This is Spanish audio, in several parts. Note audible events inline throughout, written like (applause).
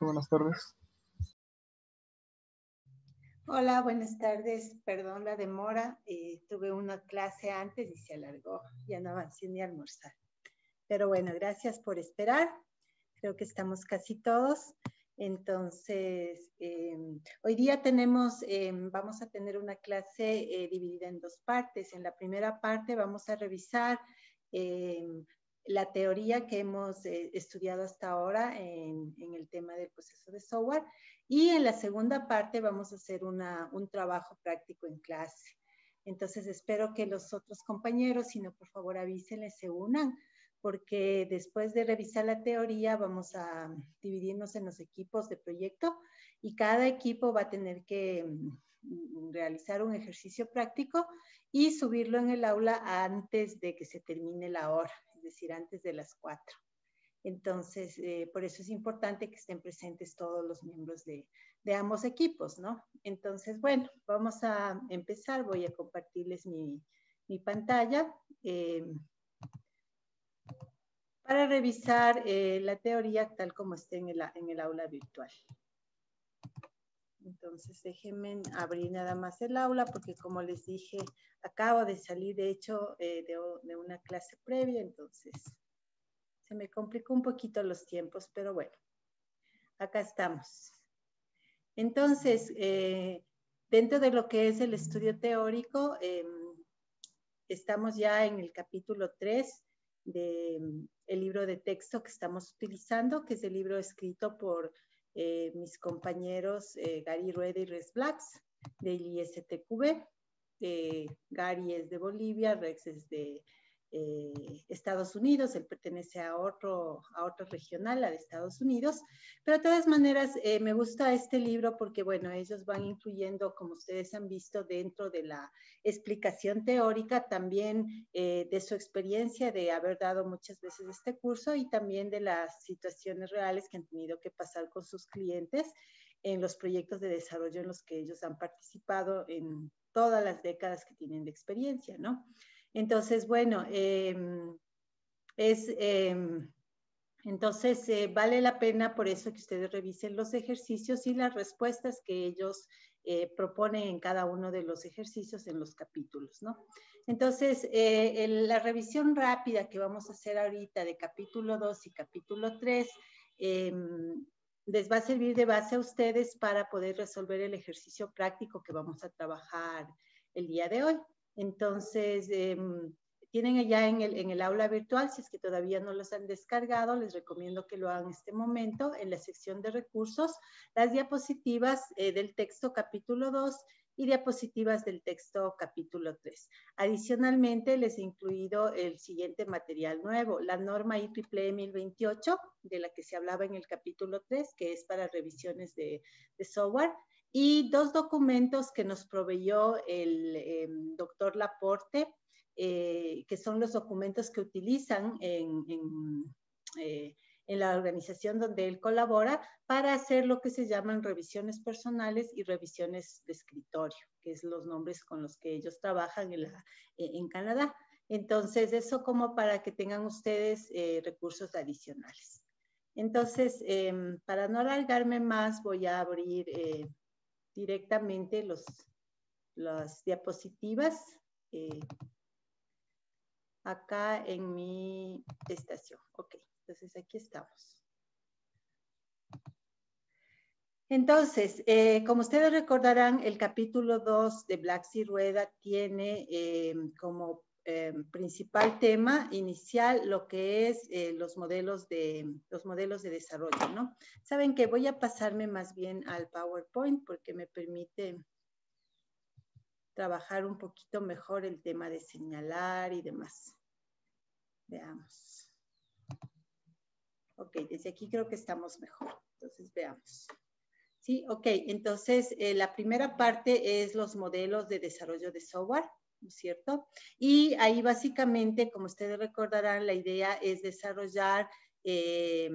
buenas tardes. Hola, buenas tardes. Perdón la demora. Eh, tuve una clase antes y se alargó. Ya no avancé ni a almorzar. Pero bueno, gracias por esperar. Creo que estamos casi todos. Entonces, em, hoy día tenemos, em, vamos a tener una clase eh, dividida en dos partes. En la primera parte vamos a revisar em, la teoría que hemos eh, estudiado hasta ahora en, el tema del proceso de software. Y en la segunda parte vamos a hacer un trabajo práctico en clase. Entonces espero que los otros compañeros, si no, por favor avísenles, se unan, porque después de revisar la teoría vamos a dividirnos en los equipos de proyecto y cada equipo va a tener que mm, realizar un ejercicio práctico y subirlo en el aula antes de que se termine la hora decir, antes de las cuatro. Entonces, eh, por eso es importante que estén presentes todos los miembros de, ambos equipos, ¿no? Entonces, bueno, vamos a empezar. Voy a compartirles mi, pantalla. Em, para revisar eh, la teoría tal como esté en el aula virtual. Entonces, déjenme abrir nada más el aula porque como les dije, acabo de salir, de hecho, eh, de, una clase previa, entonces se me complicó un poquito los tiempos, pero bueno, acá estamos. Entonces, eh, dentro de lo que es el estudio teórico, em, estamos ya en el capítulo 3 del em, libro de texto que estamos utilizando, que es el libro escrito por eh, mis compañeros eh, Gary Rueda y Rex Blacks del ISTQB. Eh, Gary es de Bolivia, Rex es de eh, Estados Unidos, él pertenece a otro, a otro regional, a de Estados Unidos, pero de todas maneras eh, me gusta este libro porque, bueno, ellos van incluyendo, como ustedes han visto, dentro de la explicación teórica también eh, de su experiencia de haber dado muchas veces este curso y también de las situaciones reales que han tenido que pasar con sus clientes en los proyectos de desarrollo en los que ellos han participado en todas las décadas que tienen de experiencia, ¿no? Entonces, bueno, em, es, em, entonces eh, vale la pena por eso que ustedes revisen los ejercicios y las respuestas que ellos eh, proponen en cada uno de los ejercicios en los capítulos, ¿no? Entonces, eh, la revisión rápida que vamos a hacer ahorita de capítulo 2 y capítulo 3, em, les va a servir de base a ustedes para poder resolver el ejercicio práctico que vamos a trabajar el día de hoy. Entonces, em, tienen allá en el, aula virtual, si es que todavía no los han descargado, les recomiendo que lo hagan en este momento, en la sección de recursos, las diapositivas eh, del texto capítulo 2 y diapositivas del texto capítulo 3. Adicionalmente, les he incluido el siguiente material nuevo, la norma IEEE 1028, de la que se hablaba en el capítulo 3, que es para revisiones de software y dos documentos que nos proveyó el em, doctor Laporte, eh, que son los documentos que utilizan en, eh, en, la organización donde él colabora para hacer lo que se llaman revisiones personales y revisiones de escritorio, que es los nombres con los que ellos trabajan en, la, e, en Canadá. Entonces, eso como para que tengan ustedes eh, recursos adicionales. Entonces, em, para no alargarme más, voy a abrir directamente los, las diapositivas eh, acá en mi estación. Ok, entonces aquí estamos. Entonces, eh, como ustedes recordarán, el capítulo 2 de Black Sea Rueda tiene eh, como eh, principal tema inicial lo que es eh, los, modelos de, los modelos de desarrollo, ¿no? Saben que voy a pasarme más bien al PowerPoint porque me permite trabajar un poquito mejor el tema de señalar y demás. Veamos. Ok, desde aquí creo que estamos mejor. Entonces, veamos. Sí, ok. Entonces, eh, la primera parte es los modelos de desarrollo de software cierto? Y ahí básicamente, como ustedes recordarán, la idea es desarrollar, eh,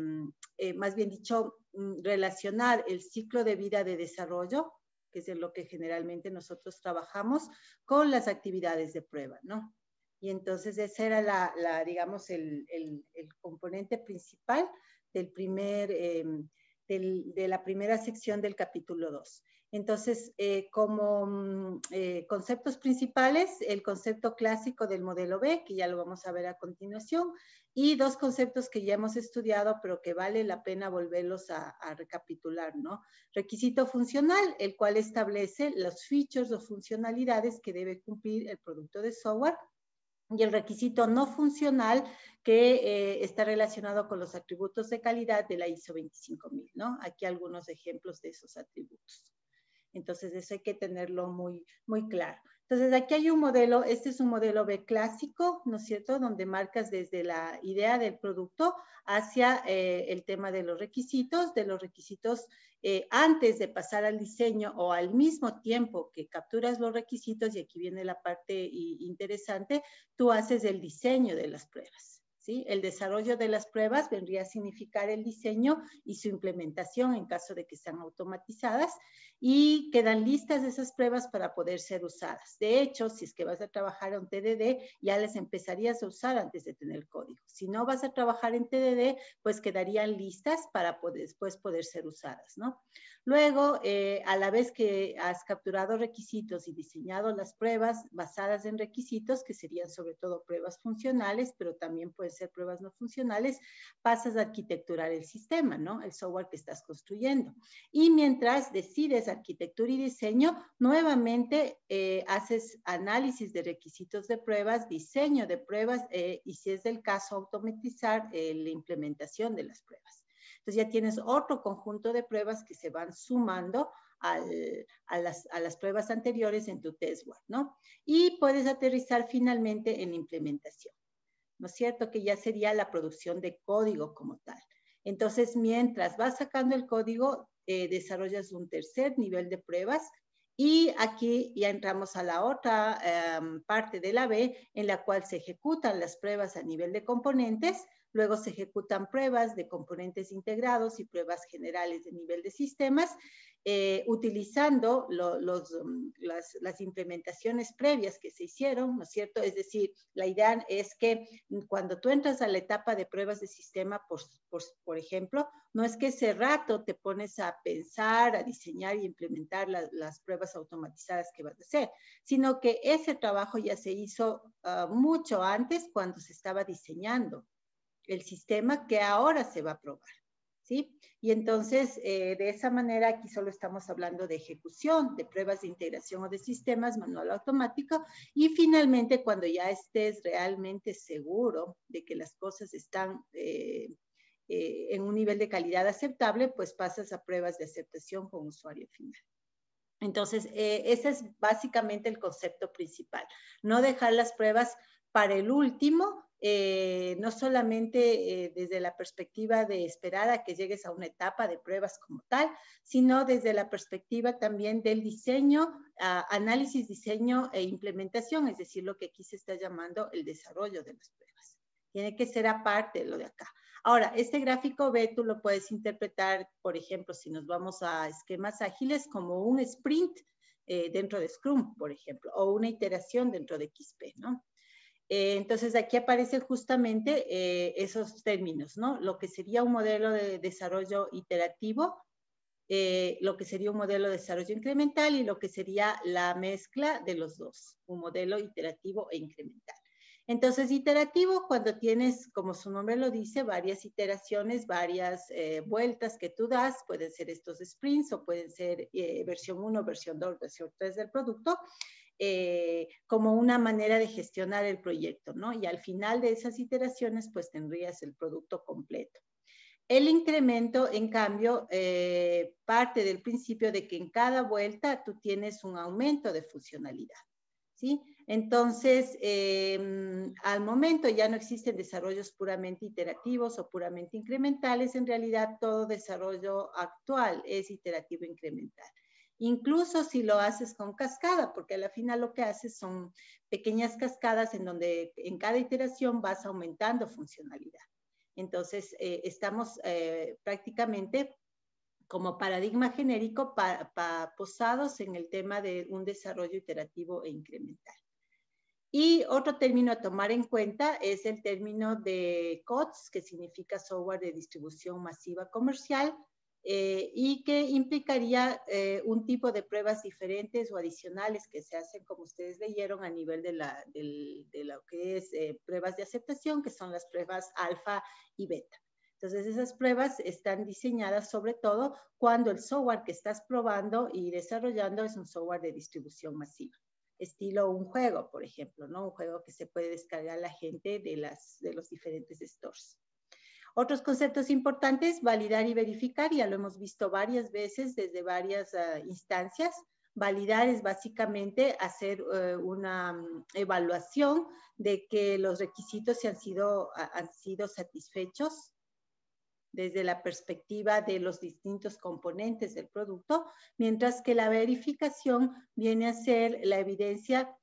eh, más bien dicho, mm, relacionar el ciclo de vida de desarrollo, que es en lo que generalmente nosotros trabajamos, con las actividades de prueba, ¿no? Y entonces ese era, la, digamos, el, componente principal del primer, em, del, de la primera sección del capítulo 2. Entonces, eh, como mm, eh, conceptos principales, el concepto clásico del modelo B, que ya lo vamos a ver a continuación, y dos conceptos que ya hemos estudiado, pero que vale la pena volverlos a, recapitular, ¿no? Requisito funcional, el cual establece los features o funcionalidades que debe cumplir el producto de software y el requisito no funcional que eh, está relacionado con los atributos de calidad de la ISO 25000, Aquí algunos ejemplos de esos atributos. Entonces, eso hay que tenerlo muy, muy claro. Entonces, aquí hay un modelo, este es un modelo B clásico, ¿no es cierto?, donde marcas desde la idea del producto hacia eh, el tema de los requisitos, de los requisitos eh, antes de pasar al diseño o al mismo tiempo que capturas los requisitos, y aquí viene la parte interesante, tú haces el diseño de las pruebas. ¿Sí? El desarrollo de las pruebas vendría a significar el diseño y su implementación en caso de que sean automatizadas y quedan listas esas pruebas para poder ser usadas. De hecho, si es que vas a trabajar en TDD, ya las empezarías a usar antes de tener el código. Si no vas a trabajar en TDD, pues quedarían listas para poder, después poder ser usadas, ¿no? Luego, eh, a la vez que has capturado requisitos y diseñado las pruebas basadas en requisitos, que serían sobre todo pruebas funcionales, pero también pueden ser pruebas no funcionales, pasas a arquitecturar el sistema, ¿no? El software que estás construyendo. Y mientras decides arquitectura y diseño, nuevamente eh, haces análisis de requisitos de pruebas, diseño de pruebas eh, y si es del caso automatizar eh, la implementación de las pruebas. Entonces ya tienes otro conjunto de pruebas que se van sumando a, las, pruebas anteriores en tu test testware, ¿no? Y puedes aterrizar finalmente en implementación, ¿no es cierto? Que ya sería la producción de código como tal. Entonces, mientras vas sacando el código, eh, desarrollas un tercer nivel de pruebas y aquí ya entramos a la otra eh, parte de la B en la cual se ejecutan las pruebas a nivel de componentes Luego se ejecutan pruebas de componentes integrados y pruebas generales de nivel de sistemas, eh, utilizando mm, las, implementaciones previas que se hicieron, ¿no es cierto? Es decir, la idea es que cuando tú entras a la etapa de pruebas de sistema, por, por, ejemplo, no es que ese rato te pones a pensar, a diseñar y implementar las pruebas automatizadas que vas a hacer, sino que ese trabajo ya se hizo ah, mucho antes cuando se estaba diseñando el sistema que ahora se va a probar. ¿Sí? Y entonces, eh, de esa manera, aquí solo estamos hablando de ejecución, de pruebas de integración o de sistemas manual automático. Y finalmente, cuando ya estés realmente seguro de que las cosas están eh, eh, en un nivel de calidad aceptable, pues pasas a pruebas de aceptación con usuario final. Entonces, ese es básicamente el concepto principal. No dejar las pruebas para el último, eh, no solamente eh, desde la perspectiva de esperar a que llegues a una etapa de pruebas como tal, sino desde la perspectiva también del diseño, ah, análisis, diseño e implementación, es decir, lo que aquí se está llamando el desarrollo de las pruebas. Tiene que ser aparte de lo de acá. Ahora, este gráfico B tú lo puedes interpretar, por ejemplo, si nos vamos a esquemas ágiles, como un sprint eh, dentro de Scrum, por ejemplo, o una iteración dentro de XP, ¿no? Eh, entonces aquí aparecen justamente eh, esos términos, ¿no? Lo que sería un modelo de desarrollo iterativo, eh, lo que sería un modelo de desarrollo incremental y lo que sería la mezcla de los dos, un modelo iterativo e incremental. Entonces, iterativo, cuando tienes, como su nombre lo dice, varias iteraciones, varias vueltas que tú das, pueden ser estos sprints o pueden ser versión 1, versión 2, versión 3 del producto, eh, como una manera de gestionar el proyecto, ¿no? Y al final de esas iteraciones, pues tendrías el producto completo. El incremento, en cambio, eh, parte del principio de que en cada vuelta tú tienes un aumento de funcionalidad. ¿Sí? Entonces, em, al momento ya no existen desarrollos puramente iterativos o puramente incrementales, en realidad todo desarrollo actual es iterativo incremental incluso si lo haces con cascada, porque a la final lo que haces son pequeñas cascadas en donde en cada iteración vas aumentando funcionalidad. Entonces, eh, estamos eh, prácticamente como paradigma genérico posados en el tema de un desarrollo iterativo e incremental. Y otro término a tomar en cuenta es el término de COTS, que significa software de distribución masiva comercial, eh, y que implicaría eh, un tipo de pruebas diferentes o adicionales que se hacen, como ustedes leyeron, a nivel de, lo que es eh, pruebas de aceptación, que son las pruebas alfa y beta. Entonces, esas pruebas están diseñadas sobre todo cuando el software que estás probando y desarrollando es un software de distribución masiva estilo un juego, por ejemplo, ¿no? Un juego que se puede descargar la gente de los diferentes stores. Otros conceptos importantes, validar y verificar, ya lo hemos visto varias veces desde varias ah, instancias. Validar es básicamente hacer eh, una mm, evaluación de que los requisitos se han sido, ah, han sido satisfechos desde la perspectiva de los distintos componentes del producto, mientras que la verificación viene a ser la evidencia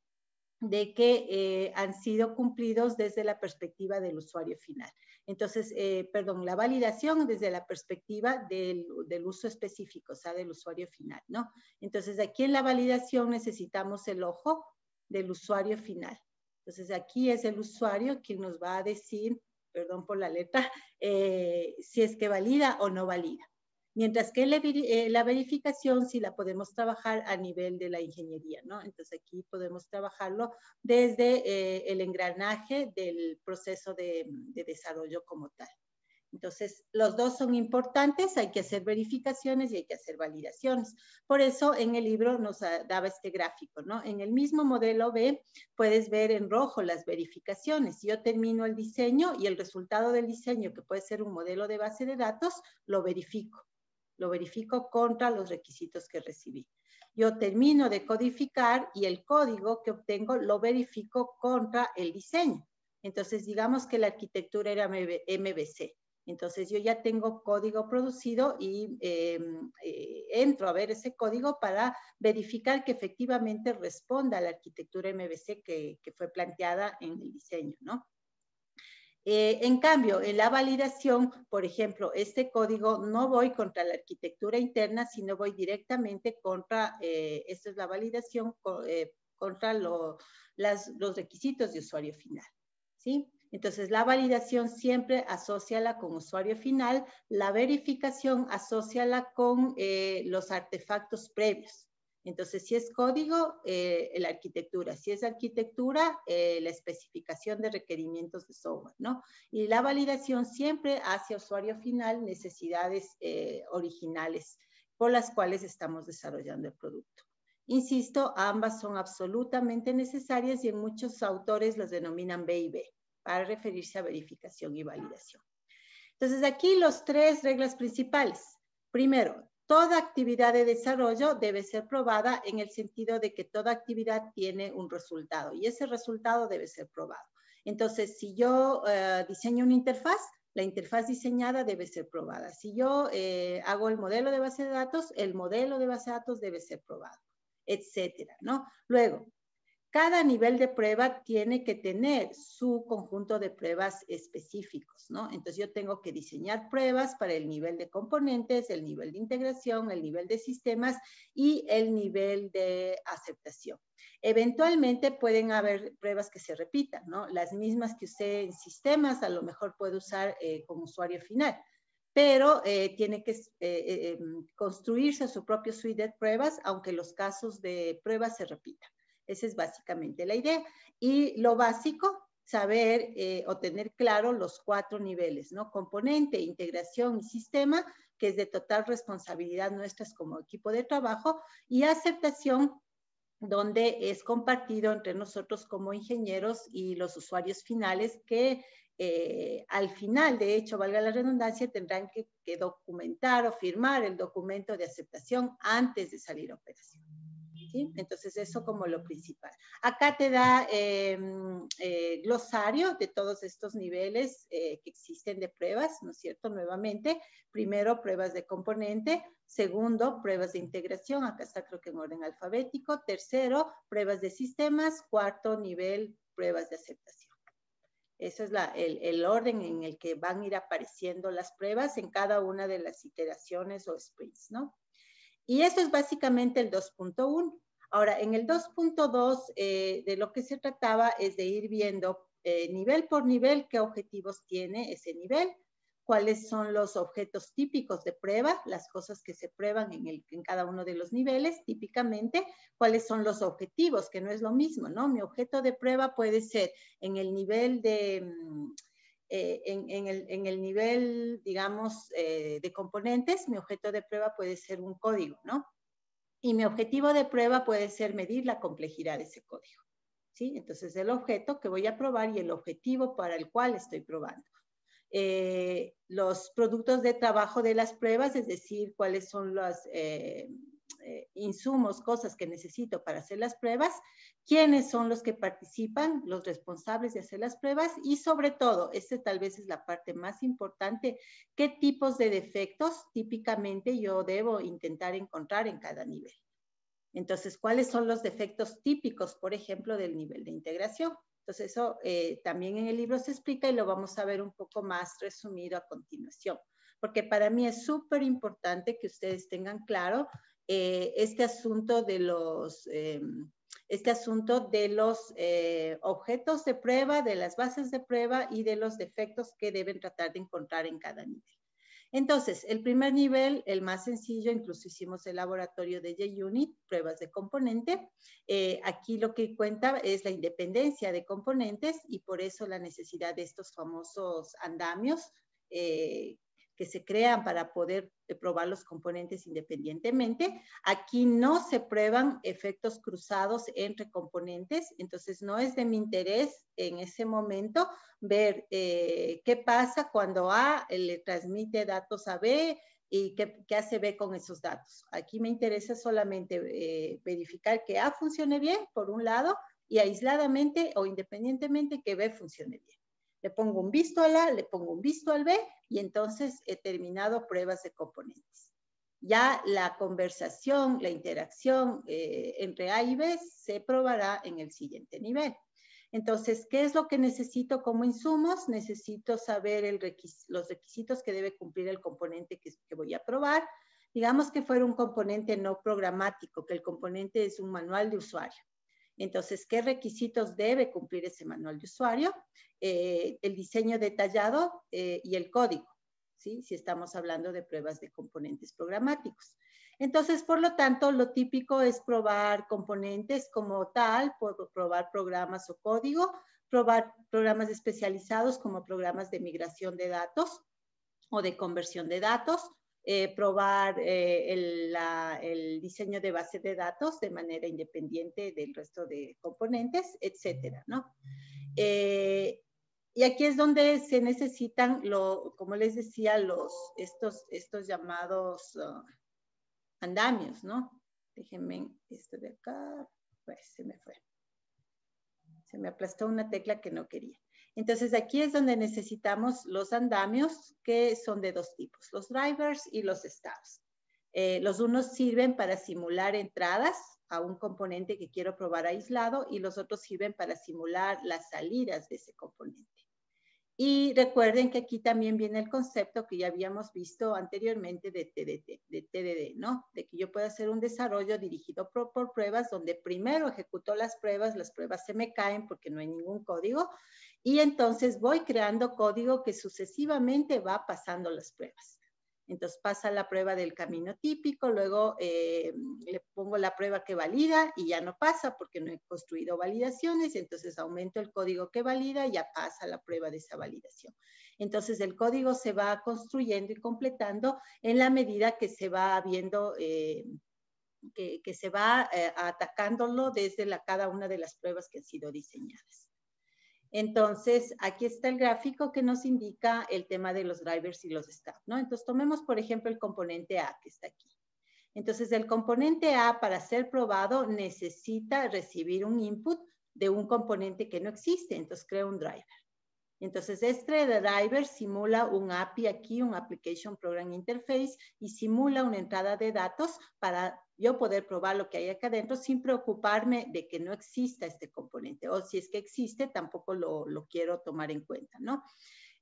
de que eh, han sido cumplidos desde la perspectiva del usuario final. Entonces, eh, perdón, la validación desde la perspectiva del, uso específico, o sea, del usuario final, ¿no? Entonces, aquí en la validación necesitamos el ojo del usuario final. Entonces, aquí es el usuario quien nos va a decir, perdón por la letra, eh, si es que valida o no valida mientras que la, eh, la, verificación sí la podemos trabajar a nivel de la ingeniería, ¿no? Entonces aquí podemos trabajarlo desde eh, el engranaje del proceso de, de desarrollo como tal. Entonces, los dos son importantes, hay que hacer verificaciones y hay que hacer validaciones. Por eso en el libro nos ah, daba este gráfico, ¿no? En el mismo modelo B puedes ver en rojo las verificaciones. Yo termino el diseño y el resultado del diseño, que puede ser un modelo de base de datos, lo verifico lo verifico contra los requisitos que recibí. Yo termino de codificar y el código que obtengo lo verifico contra el diseño. Entonces, digamos que la arquitectura era MVC. Entonces, yo ya tengo código producido y em, eh, entro a ver ese código para verificar que efectivamente responda a la arquitectura MVC que, que fue planteada en el diseño, ¿no? Eh, en cambio, en la validación, por ejemplo, este código no voy contra la arquitectura interna, sino voy directamente contra, eh, esta es la validación, eh, contra los requisitos de usuario final. ¿sí? Entonces, la validación siempre asóciala con usuario final, la verificación asóciala con los artefactos previos. Entonces, si es código, eh, la arquitectura. Si es arquitectura, eh, la especificación de requerimientos de software, ¿no? Y la validación siempre hacia usuario final, necesidades eh, originales por las cuales estamos desarrollando el producto. Insisto, ambas son absolutamente necesarias y en muchos autores las denominan B y B, para referirse a verificación y validación. Entonces, aquí los tres reglas principales. Primero, Toda actividad de desarrollo debe ser probada en el sentido de que toda actividad tiene un resultado y ese resultado debe ser probado. Entonces, si yo eh, diseño una interfaz, la interfaz diseñada debe ser probada. Si yo eh, hago el modelo de base de datos, el modelo de base de datos debe ser probado, etcétera, ¿no? Luego, cada nivel de prueba tiene que tener su conjunto de pruebas específicos, ¿no? Entonces yo tengo que diseñar pruebas para el nivel de componentes, el nivel de integración, el nivel de sistemas y el nivel de aceptación. Eventualmente pueden haber pruebas que se repitan, ¿no? Las mismas que usé en sistemas a lo mejor puedo usar eh, como usuario final pero eh, tiene que eh, em, construirse su propio suite de pruebas, aunque los casos de pruebas se repitan. Esa es básicamente la idea. Y lo básico, saber eh, o tener claro los cuatro niveles, ¿no? Componente, integración y sistema, que es de total responsabilidad nuestras como equipo de trabajo, y aceptación, donde es compartido entre nosotros como ingenieros y los usuarios finales que eh, al final, de hecho, valga la redundancia, tendrán que documentar o firmar el documento de aceptación antes de salir a operación. Entonces eso como lo principal. Acá te da em, eh, glosario de todos estos niveles eh, que existen de pruebas, ¿no es cierto? Nuevamente, primero pruebas de componente, segundo pruebas de integración, acá está creo que en orden alfabético, tercero pruebas de sistemas, cuarto nivel pruebas de aceptación. Ese es la, el, el, orden en el que van a ir apareciendo las pruebas en cada una de las iteraciones o sprints, ¿no? Y eso es básicamente el 2.1. Ahora, en el 2.2 eh, de lo que se trataba es de ir viendo eh, nivel por nivel qué objetivos tiene ese nivel, cuáles son los objetos típicos de prueba, las cosas que se prueban en, el, en cada uno de los niveles típicamente, cuáles son los objetivos, que no es lo mismo, ¿no? Mi objeto de prueba puede ser en el nivel de... Mm, eh, en, el, nivel, digamos, eh, de componentes, mi objeto de prueba puede ser un código, ¿no? Y mi objetivo de prueba puede ser medir la complejidad de ese código, ¿sí? Entonces, el objeto que voy a probar y el objetivo para el cual estoy probando. Eh, los productos de trabajo de las pruebas, es decir, cuáles son las, eh, insumos, cosas que necesito para hacer las pruebas, quiénes son los que participan, los responsables de hacer las pruebas y sobre todo, esta tal vez es la parte más importante, qué tipos de defectos típicamente yo debo intentar encontrar en cada nivel. Entonces, ¿cuáles son los defectos típicos, por ejemplo, del nivel de integración? Entonces, eso eh, también en el libro se explica y lo vamos a ver un poco más resumido a continuación porque para mí es súper importante que ustedes tengan claro eh, este asunto de los, eh, este asunto de los eh, objetos de prueba, de las bases de prueba y de los defectos que deben tratar de encontrar en cada nivel. Entonces, el primer nivel, el más sencillo, incluso hicimos el laboratorio de JUnit, pruebas de componente. aquí lo que cuenta es la independencia de componentes y por eso la necesidad de estos famosos andamios eh, que se crean para poder eh, probar los componentes independientemente. Aquí no se prueban efectos cruzados entre componentes, entonces no es de mi interés en ese momento ver eh, qué pasa cuando A eh, le transmite datos a B, y qué, hace B con esos datos. Aquí me interesa solamente verificar que A funcione bien, por un lado, y aisladamente o independientemente que B funcione bien. Le pongo un visto al A, le pongo un visto al B y entonces he terminado pruebas de componentes. Ya la conversación, la interacción eh, entre A y B se probará en el siguiente nivel. Entonces, ¿qué es lo que necesito como insumos? Necesito saber los requisitos que debe cumplir el componente que voy a probar. Digamos que fuera un componente no programático, que el componente es un manual de usuario. Entonces, ¿qué requisitos debe cumplir ese manual de usuario? Eh, el diseño detallado eh, y el código, ¿sí? si estamos hablando de pruebas de componentes programáticos. Entonces, por lo tanto, lo típico es probar componentes como tal, probar programas o código, probar programas especializados como programas de migración de datos o de conversión de datos, eh, probar eh, el, diseño de base de datos de manera independiente del resto de componentes, etcétera, ¿no? Eh, y aquí es donde se necesitan, lo, como les decía, los, estos, estos llamados ah, andamios, ¿no? Déjenme esto de acá, pues se me fue. Se me aplastó una tecla que no quería. Entonces aquí es donde necesitamos los andamios que son de dos tipos, los drivers y los staffs. Eh, los unos sirven para simular entradas a un componente que quiero probar aislado y los otros sirven para simular las salidas de ese componente. Y recuerden que aquí también viene el concepto que ya habíamos visto anteriormente de TDD, de TDD ¿no? De que yo puedo hacer un desarrollo dirigido por, por, pruebas donde primero ejecuto las pruebas, las pruebas se me caen porque no hay ningún código y entonces voy creando código que sucesivamente va pasando las pruebas. Entonces pasa la prueba del camino típico, luego eh, le pongo la prueba que valida y ya no pasa porque no he construido validaciones, entonces aumento el código que valida y ya pasa la prueba de esa validación. Entonces el código se va construyendo y completando en la medida que se va viendo, eh, que, se va eh, atacándolo desde cada una de las pruebas que han sido diseñadas. Entonces, aquí está el gráfico que nos indica el tema de los drivers y los staff, Entonces, tomemos, por ejemplo, el componente A que está aquí. Entonces, el componente A, para ser probado, necesita recibir un input de un componente que no existe, entonces crea un driver. Entonces, este driver simula un API aquí, un Application Program Interface, y simula una entrada de datos para yo poder probar lo que hay acá adentro sin preocuparme de que no exista este componente. O si es que existe, tampoco lo, quiero tomar en cuenta, ¿no?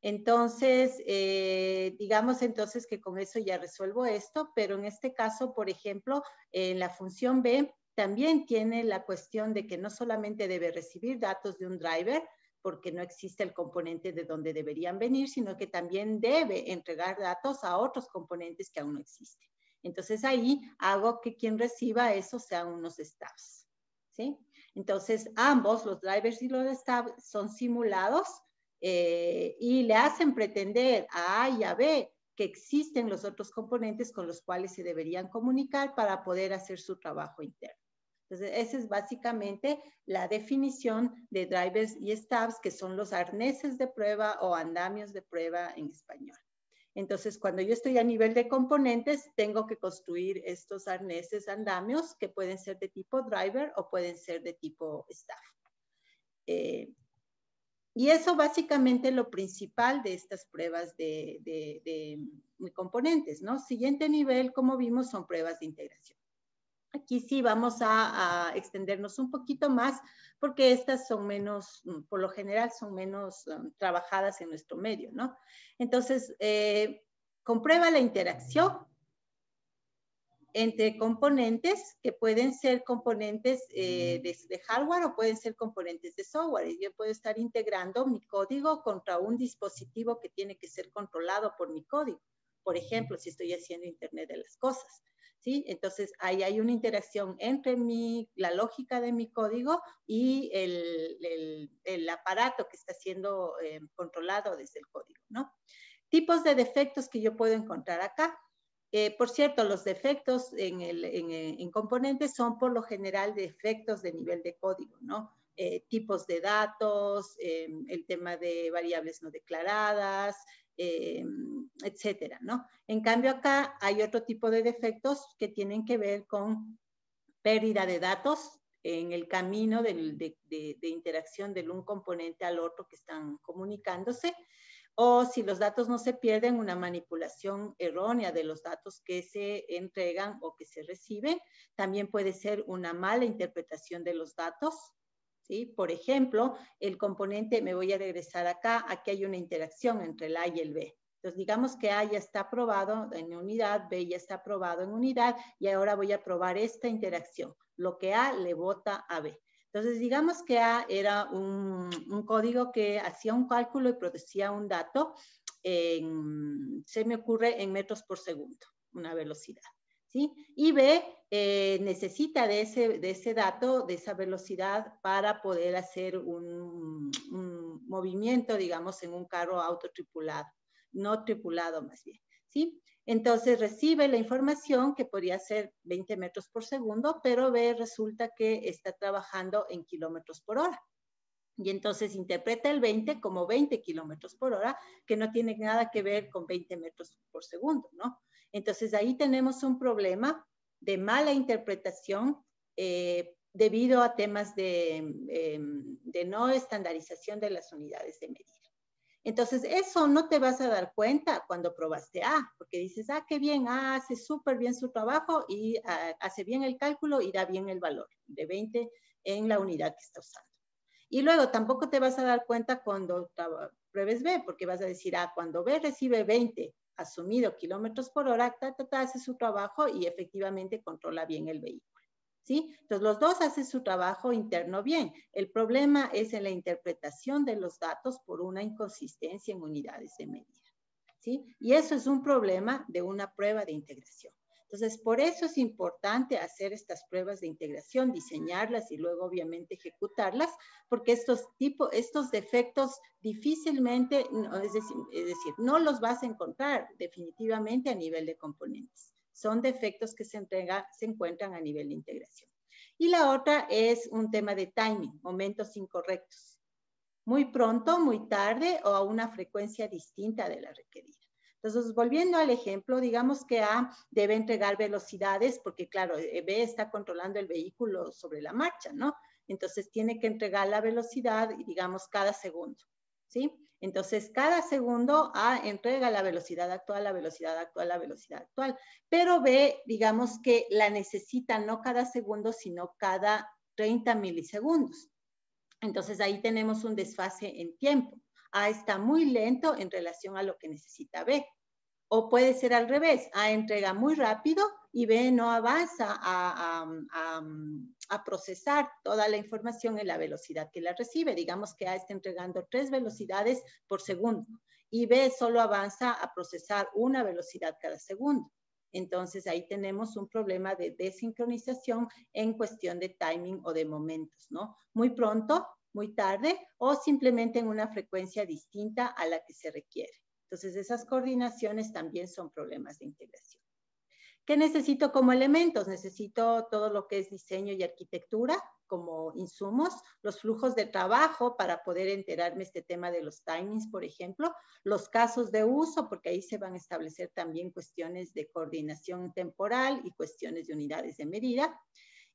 Entonces, eh, digamos entonces que con eso ya resuelvo esto, pero en este caso, por ejemplo, en la función B también tiene la cuestión de que no solamente debe recibir datos de un driver, porque no existe el componente de donde deberían venir, sino que también debe entregar datos a otros componentes que aún no existen. Entonces ahí hago que quien reciba eso sean unos staffs. ¿sí? Entonces ambos, los drivers y los staffs, son simulados eh, y le hacen pretender a A y a B que existen los otros componentes con los cuales se deberían comunicar para poder hacer su trabajo interno. Entonces, esa es básicamente la definición de drivers y staffs, que son los arneses de prueba o andamios de prueba en español. Entonces, cuando yo estoy a nivel de componentes, tengo que construir estos arneses andamios que pueden ser de tipo driver o pueden ser de tipo staff. Eh, y eso básicamente lo principal de estas pruebas de, de, componentes, ¿no? Siguiente nivel, como vimos, son pruebas de integración. Aquí sí vamos a, extendernos un poquito más porque estas son menos, mm, por lo general, son menos um, trabajadas en nuestro medio, ¿no? Entonces, eh, comprueba la interacción entre componentes que pueden ser componentes eh, de, hardware o pueden ser componentes de software. Yo puedo estar integrando mi código contra un dispositivo que tiene que ser controlado por mi código. Por ejemplo, si estoy haciendo Internet de las Cosas. ¿sí? Entonces ahí hay una interacción entre mi, la lógica de mi código y el, el, aparato que está siendo eh, controlado desde el código, ¿no? Tipos de defectos que yo puedo encontrar acá. Eh, por cierto, los defectos en, el, en, eh, en, componentes son por lo general defectos de nivel de código, ¿no? tipos de datos, el tema de variables no declaradas, Em, etcétera, ¿no? En cambio acá hay otro tipo de defectos que tienen que ver con pérdida de datos en el camino de, interacción del un componente al otro que están comunicándose, o si los datos no se pierden, una manipulación errónea de los datos que se entregan o que se reciben. También puede ser una mala interpretación de los datos, por ejemplo, el componente, me voy a regresar acá, aquí hay una interacción entre el A y el B. Entonces, digamos que A ya está probado en unidad, B ya está probado en unidad, y ahora voy a probar esta interacción, lo que A le vota a B. Entonces, digamos que A era un, código que hacía un cálculo y producía un dato, se me ocurre en metros por segundo, una velocidad. ¿sí? Y B, eh, necesita de ese, dato, de esa velocidad para poder hacer un, movimiento, digamos, en un carro autotripulado, no tripulado más bien, ¿sí? Entonces recibe la información que podría ser 20 metros por segundo, pero B resulta que está trabajando en kilómetros por hora. Y entonces interpreta el 20 como 20 kilómetros por hora, que no tiene nada que ver con 20 metros por segundo, ¿no? Entonces ahí tenemos un problema de mala interpretación eh, debido a temas em, de, no estandarización de las unidades de medida. Entonces, eso no te vas a dar cuenta cuando probaste A, porque dices, ah, qué bien, A ah, hace súper bien su trabajo y ah, hace bien el cálculo y da bien el valor de 20 en la unidad que está usando. Y luego tampoco te vas a dar cuenta cuando pruebes B, porque vas a decir, ah, cuando B recibe 20 asumido kilómetros por hora, ta, hace su trabajo y efectivamente controla bien el vehículo. ¿sí? Entonces, los dos hacen su trabajo interno bien. El problema es en la interpretación de los datos por una inconsistencia en unidades de medida. ¿sí? Y eso es un problema de una prueba de integración. Entonces, por eso es importante hacer estas pruebas de integración, diseñarlas y luego obviamente ejecutarlas, porque estos estos defectos difícilmente, es decir, no los vas a encontrar definitivamente a nivel de componentes. Son defectos que se, se encuentran a nivel de integración. Y la otra es un tema de timing, momentos incorrectos. Muy pronto, muy tarde o a una frecuencia distinta de la requerida. Entonces, volviendo al ejemplo, digamos que A debe entregar velocidades porque, claro, eh, B está controlando el vehículo sobre la marcha, ¿no? Entonces, tiene que entregar la velocidad, digamos, cada segundo, ¿sí? Entonces, cada segundo A entrega la velocidad actual, la velocidad actual, la velocidad actual. Pero B, digamos que la necesita no cada segundo, sino cada 30 milisegundos. Entonces, ahí tenemos un desfase en tiempo. A está muy lento en relación a lo que necesita B. O puede ser al revés, A entrega muy rápido y B no avanza a, procesar toda la información en la velocidad que la recibe. Digamos que A está entregando tres velocidades por segundo y B solo avanza a procesar una velocidad cada segundo. Entonces ahí tenemos un problema de desincronización en cuestión de timing o de momentos, ¿no? Muy pronto, muy tarde o simplemente en una frecuencia distinta a la que se requiere. Entonces, esas coordinaciones también son problemas de integración. ¿Qué necesito como elementos? Necesito todo lo que es diseño y arquitectura como insumos, los flujos de trabajo para poder enterarme este tema de los timings, por ejemplo, los casos de uso, porque ahí se van a establecer también cuestiones de coordinación temporal y cuestiones de unidades de medida.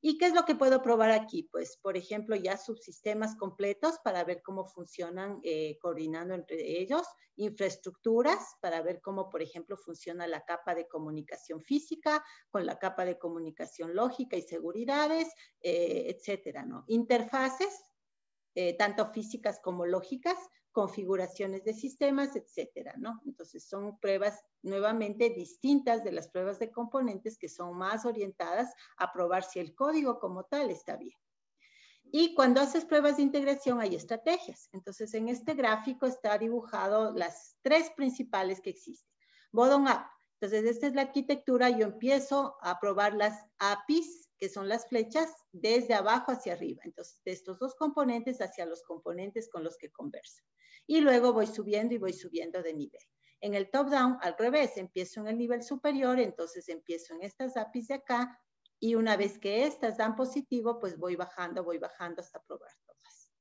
¿Y qué es lo que puedo probar aquí? Pues, por ejemplo, ya subsistemas completos para ver cómo funcionan eh, coordinando entre ellos, infraestructuras para ver cómo, por ejemplo, funciona la capa de comunicación física con la capa de comunicación lógica y seguridades, eh, etcétera, ¿no? Interfaces, eh, tanto físicas como lógicas, configuraciones de sistemas, etcétera, ¿no? Entonces son pruebas nuevamente distintas de las pruebas de componentes que son más orientadas a probar si el código como tal está bien. Y cuando haces pruebas de integración hay estrategias. Entonces en este gráfico está dibujado las tres principales que existen. Bottom up. Entonces esta es la arquitectura. Yo empiezo a probar las APIs que son las flechas desde abajo hacia arriba. Entonces, de estos dos componentes hacia los componentes con los que conversa y luego voy subiendo y voy subiendo de nivel. En el top-down, al revés, empiezo en el nivel superior, entonces empiezo en estas APIs de acá y una vez que estas dan positivo, pues voy bajando, voy bajando hasta probar todas.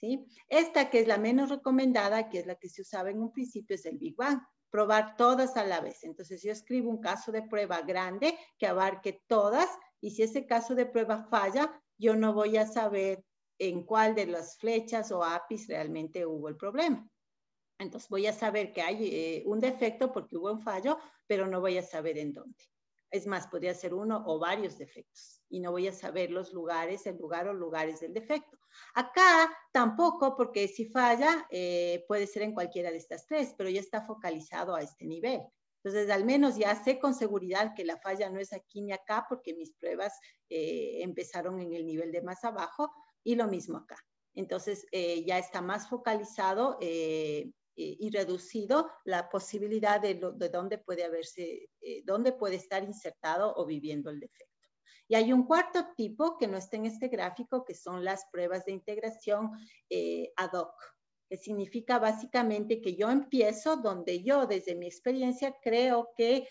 ¿sí? Esta que es la menos recomendada, que es la que se usaba en un principio, es el Big Bang probar todas a la vez. Entonces yo escribo un caso de prueba grande que abarque todas y si ese caso de prueba falla, yo no voy a saber en cuál de las flechas o APIs realmente hubo el problema. Entonces voy a saber que hay eh, un defecto porque hubo un fallo, pero no voy a saber en dónde. Es más, podría ser uno o varios defectos y no voy a saber los lugares, el lugar o lugares del defecto. Acá tampoco, porque si falla, eh, puede ser en cualquiera de estas tres, pero ya está focalizado a este nivel. Entonces, al menos ya sé con seguridad que la falla no es aquí ni acá, porque mis pruebas eh, empezaron en el nivel de más abajo, y lo mismo acá. Entonces, eh, ya está más focalizado eh, eh, y reducido la posibilidad de, dónde puede haberse, dónde puede estar insertado o viviendo el defecto. Y hay un cuarto tipo que no está en este gráfico, que son las pruebas de integración ad hoc, que significa básicamente que yo empiezo donde yo, desde mi experiencia, creo que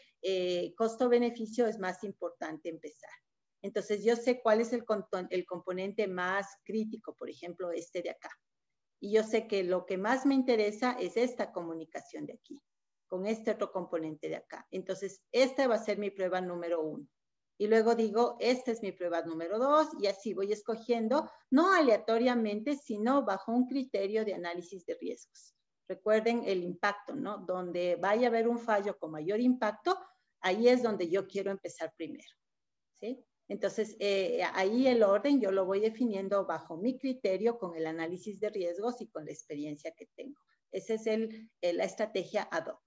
costo-beneficio es más importante empezar. Entonces yo sé cuál es el, componente más crítico, por ejemplo, este de acá. Y yo sé que lo que más me interesa es esta comunicación de aquí, con este otro componente de acá. Entonces, esta va a ser mi prueba número uno. Y luego digo, esta es mi prueba número dos, y así voy escogiendo, no aleatoriamente, sino bajo un criterio de análisis de riesgos. Recuerden el impacto, ¿no? Donde vaya a haber un fallo con mayor impacto, ahí es donde yo quiero empezar primero, ¿sí? Entonces, eh, ahí el orden yo lo voy definiendo bajo mi criterio, con el análisis de riesgos y con la experiencia que tengo. Esa es la estrategia ad hoc.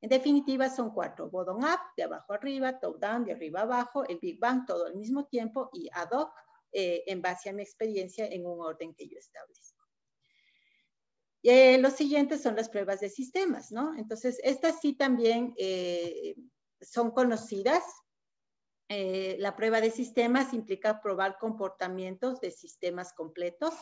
En definitiva, son cuatro. Bottom up, de abajo arriba, top down, de arriba abajo, el Big Bang todo al mismo tiempo y ad hoc eh, en base a mi experiencia en un orden que yo establezco. Eh, los siguientes son las pruebas de sistemas, ¿no? Entonces, estas sí también son conocidas, eh, la prueba de sistemas implica probar comportamientos de sistemas completos.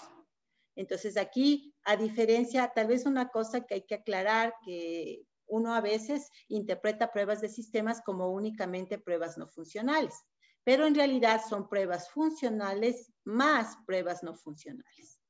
Entonces aquí, a diferencia, tal vez una cosa que hay que aclarar, que uno a veces interpreta pruebas de sistemas como únicamente pruebas no funcionales, pero en realidad son pruebas funcionales más pruebas no funcionales.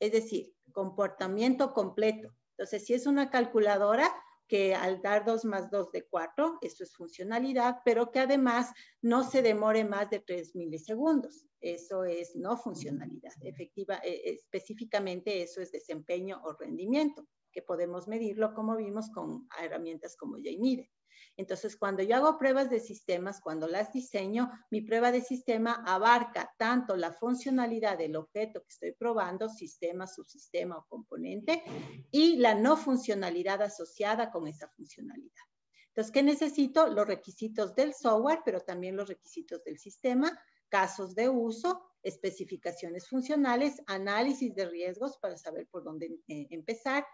Es decir, comportamiento completo. Entonces, si es una calculadora, que al dar 2 más 2 de 4, eso es funcionalidad, pero que además no se demore más de 3 milisegundos. Eso es no funcionalidad. Efectiva, e, específicamente eso es desempeño o rendimiento que podemos medirlo, como vimos con herramientas como JMeter. Entonces, cuando yo hago pruebas de sistemas, cuando las diseño, mi prueba de sistema abarca tanto la funcionalidad del objeto que estoy probando, sistema, subsistema o componente, y la no funcionalidad asociada con esa funcionalidad. Entonces, ¿qué necesito? Los requisitos del software, pero también los requisitos del sistema, casos de uso, especificaciones funcionales, análisis de riesgos para saber por dónde eh, empezar,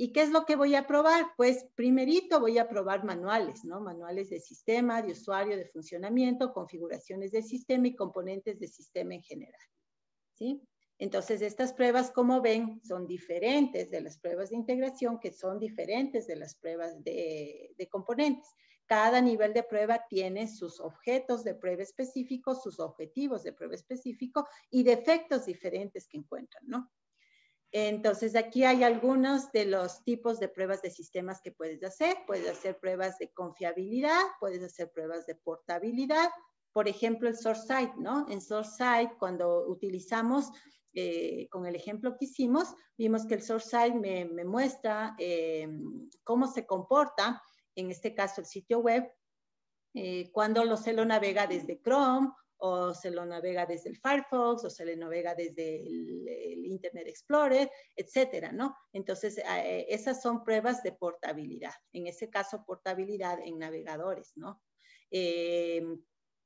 ¿Y qué es lo que voy a probar? Pues primerito voy a probar manuales, ¿no? Manuales de sistema, de usuario, de funcionamiento, configuraciones de sistema y componentes de sistema en general, ¿sí? Entonces, estas pruebas, como ven, son diferentes de las pruebas de integración, que son diferentes de las pruebas de, componentes. Cada nivel de prueba tiene sus objetos de prueba específicos, sus objetivos de prueba específico y defectos diferentes que encuentran, ¿no? Entonces, aquí hay algunos de los tipos de pruebas de sistemas que puedes hacer. Puedes hacer pruebas de confiabilidad, puedes hacer pruebas de portabilidad. Por ejemplo, el site, ¿no? En site cuando utilizamos, eh, con el ejemplo que hicimos, vimos que el source site me muestra eh, cómo se comporta, en este caso el sitio web, eh, cuando lo se lo navega desde Chrome o se lo navega desde el Firefox, o se lo navega desde el, Internet Explorer, etcétera, ¿no? Entonces, eh, esas son pruebas de portabilidad. En ese caso, portabilidad en navegadores, ¿no? Eh,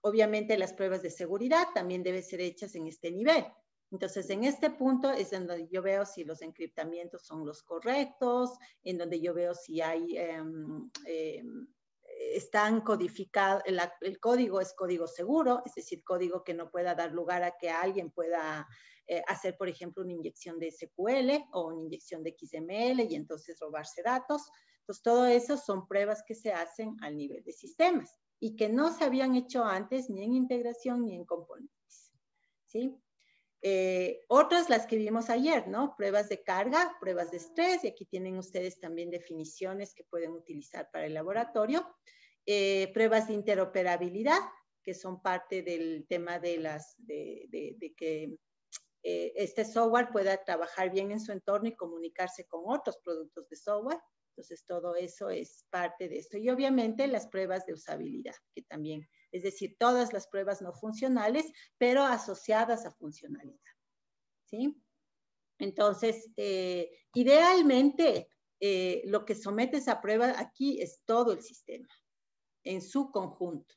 obviamente, las pruebas de seguridad también deben ser hechas en este nivel. Entonces, en este punto es en donde yo veo si los encriptamientos son los correctos, en donde yo veo si hay em, em, están codificados, el, código es código seguro, es decir, código que no pueda dar lugar a que alguien pueda eh, hacer, por ejemplo, una inyección de SQL o una inyección de XML y entonces robarse datos. Entonces, todo eso son pruebas que se hacen al nivel de sistemas y que no se habían hecho antes ni en integración ni en componentes. ¿sí? Eh, otras las que vimos ayer, ¿no? Pruebas de carga, pruebas de estrés, y aquí tienen ustedes también definiciones que pueden utilizar para el laboratorio. Eh, pruebas de interoperabilidad, que son parte del tema de, las, de, que eh, este software pueda trabajar bien en su entorno y comunicarse con otros productos de software. Entonces, todo eso es parte de esto. Y obviamente las pruebas de usabilidad, que también es decir, todas las pruebas no funcionales, pero asociadas a funcionalidad. ¿Sí? Entonces, eh, idealmente, eh, lo que sometes a prueba aquí es todo el sistema, en su conjunto.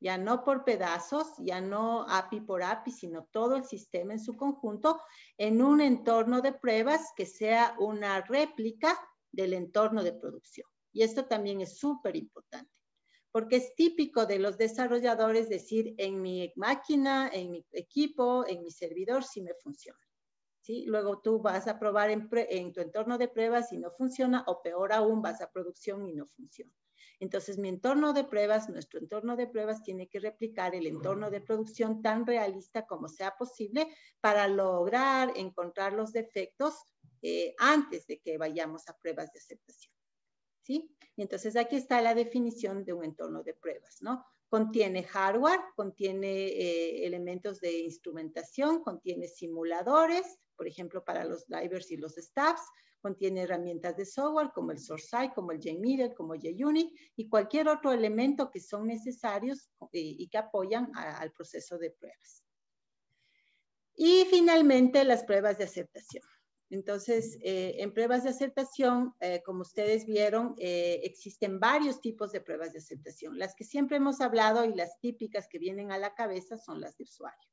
Ya no por pedazos, ya no API por API, sino todo el sistema en su conjunto, en un entorno de pruebas que sea una réplica del entorno de producción. Y esto también es súper importante porque es típico de los desarrolladores decir en mi máquina, en mi equipo, en mi servidor, si sí me funciona. ¿Sí? Luego tú vas a probar en, tu entorno de pruebas y no funciona, o peor aún, vas a producción y no funciona. Entonces, mi entorno de pruebas, nuestro entorno de pruebas tiene que replicar el entorno de producción tan realista como sea posible para lograr encontrar los defectos eh, antes de que vayamos a pruebas de aceptación. ¿Sí? Y entonces aquí está la definición de un entorno de pruebas, ¿no? Contiene hardware, contiene eh, elementos de instrumentación, contiene simuladores, por ejemplo, para los drivers y los staffs, contiene herramientas de software como el SourceEye, como el JMeter, como JUnit y cualquier otro elemento que son necesarios eh, y, que apoyan al proceso de pruebas. Y finalmente, las pruebas de aceptación. Entonces, eh, en pruebas de aceptación, eh, como ustedes vieron, eh, existen varios tipos de pruebas de aceptación. Las que siempre hemos hablado y las típicas que vienen a la cabeza son las de usuario.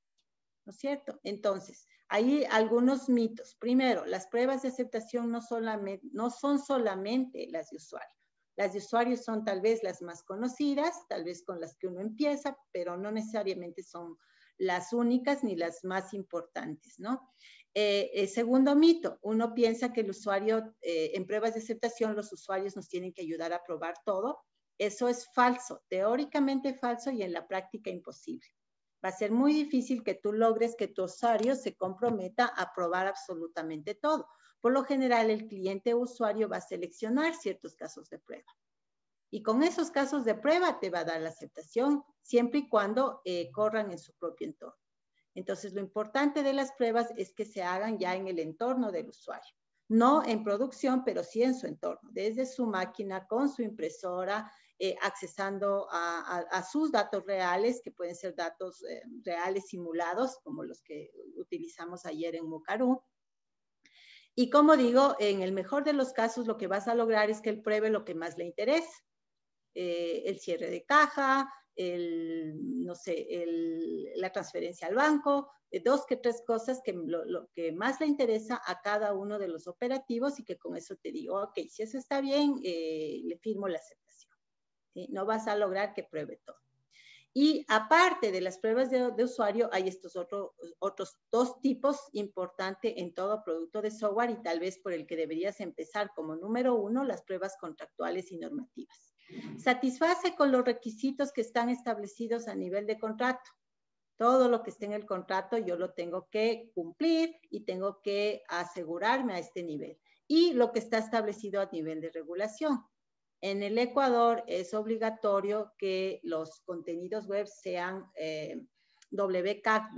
¿No es cierto? Entonces, hay algunos mitos. Primero, las pruebas de aceptación no, no son solamente las de usuario. Las de usuario son tal vez las más conocidas, tal vez con las que uno empieza, pero no necesariamente son las únicas ni las más importantes, ¿no? Eh, eh, segundo mito, uno piensa que el usuario, eh, en pruebas de aceptación, los usuarios nos tienen que ayudar a probar todo. Eso es falso, teóricamente falso y en la práctica imposible. Va a ser muy difícil que tú logres que tu usuario se comprometa a probar absolutamente todo. Por lo general, el cliente usuario va a seleccionar ciertos casos de prueba. Y con esos casos de prueba te va a dar la aceptación, siempre y cuando eh, corran en su propio entorno. Entonces, lo importante de las pruebas es que se hagan ya en el entorno del usuario, no en producción, pero sí en su entorno, desde su máquina, con su impresora, eh, accesando a, sus datos reales, que pueden ser datos eh, reales simulados, como los que utilizamos ayer en Mucarú. Y como digo, en el mejor de los casos, lo que vas a lograr es que él pruebe lo que más le interesa. Eh, el cierre de caja, no sé, la transferencia al banco, eh, dos que tres cosas que lo, que más le interesa a cada uno de los operativos y que con eso te digo, ok, si eso está bien, eh, le firmo la aceptación. No vas a lograr que pruebe todo. Y aparte de las pruebas de, usuario, hay estos otros dos tipos importantes en todo producto de software y tal vez por el que deberías empezar como número uno, las pruebas contractuales y normativas. Satisface con los requisitos que están establecidos a nivel de contrato. Todo lo que esté en el contrato yo lo tengo que cumplir y tengo que asegurarme a este nivel. Y lo que está establecido a nivel de regulación. En el Ecuador es obligatorio que los contenidos web sean eh, WCAG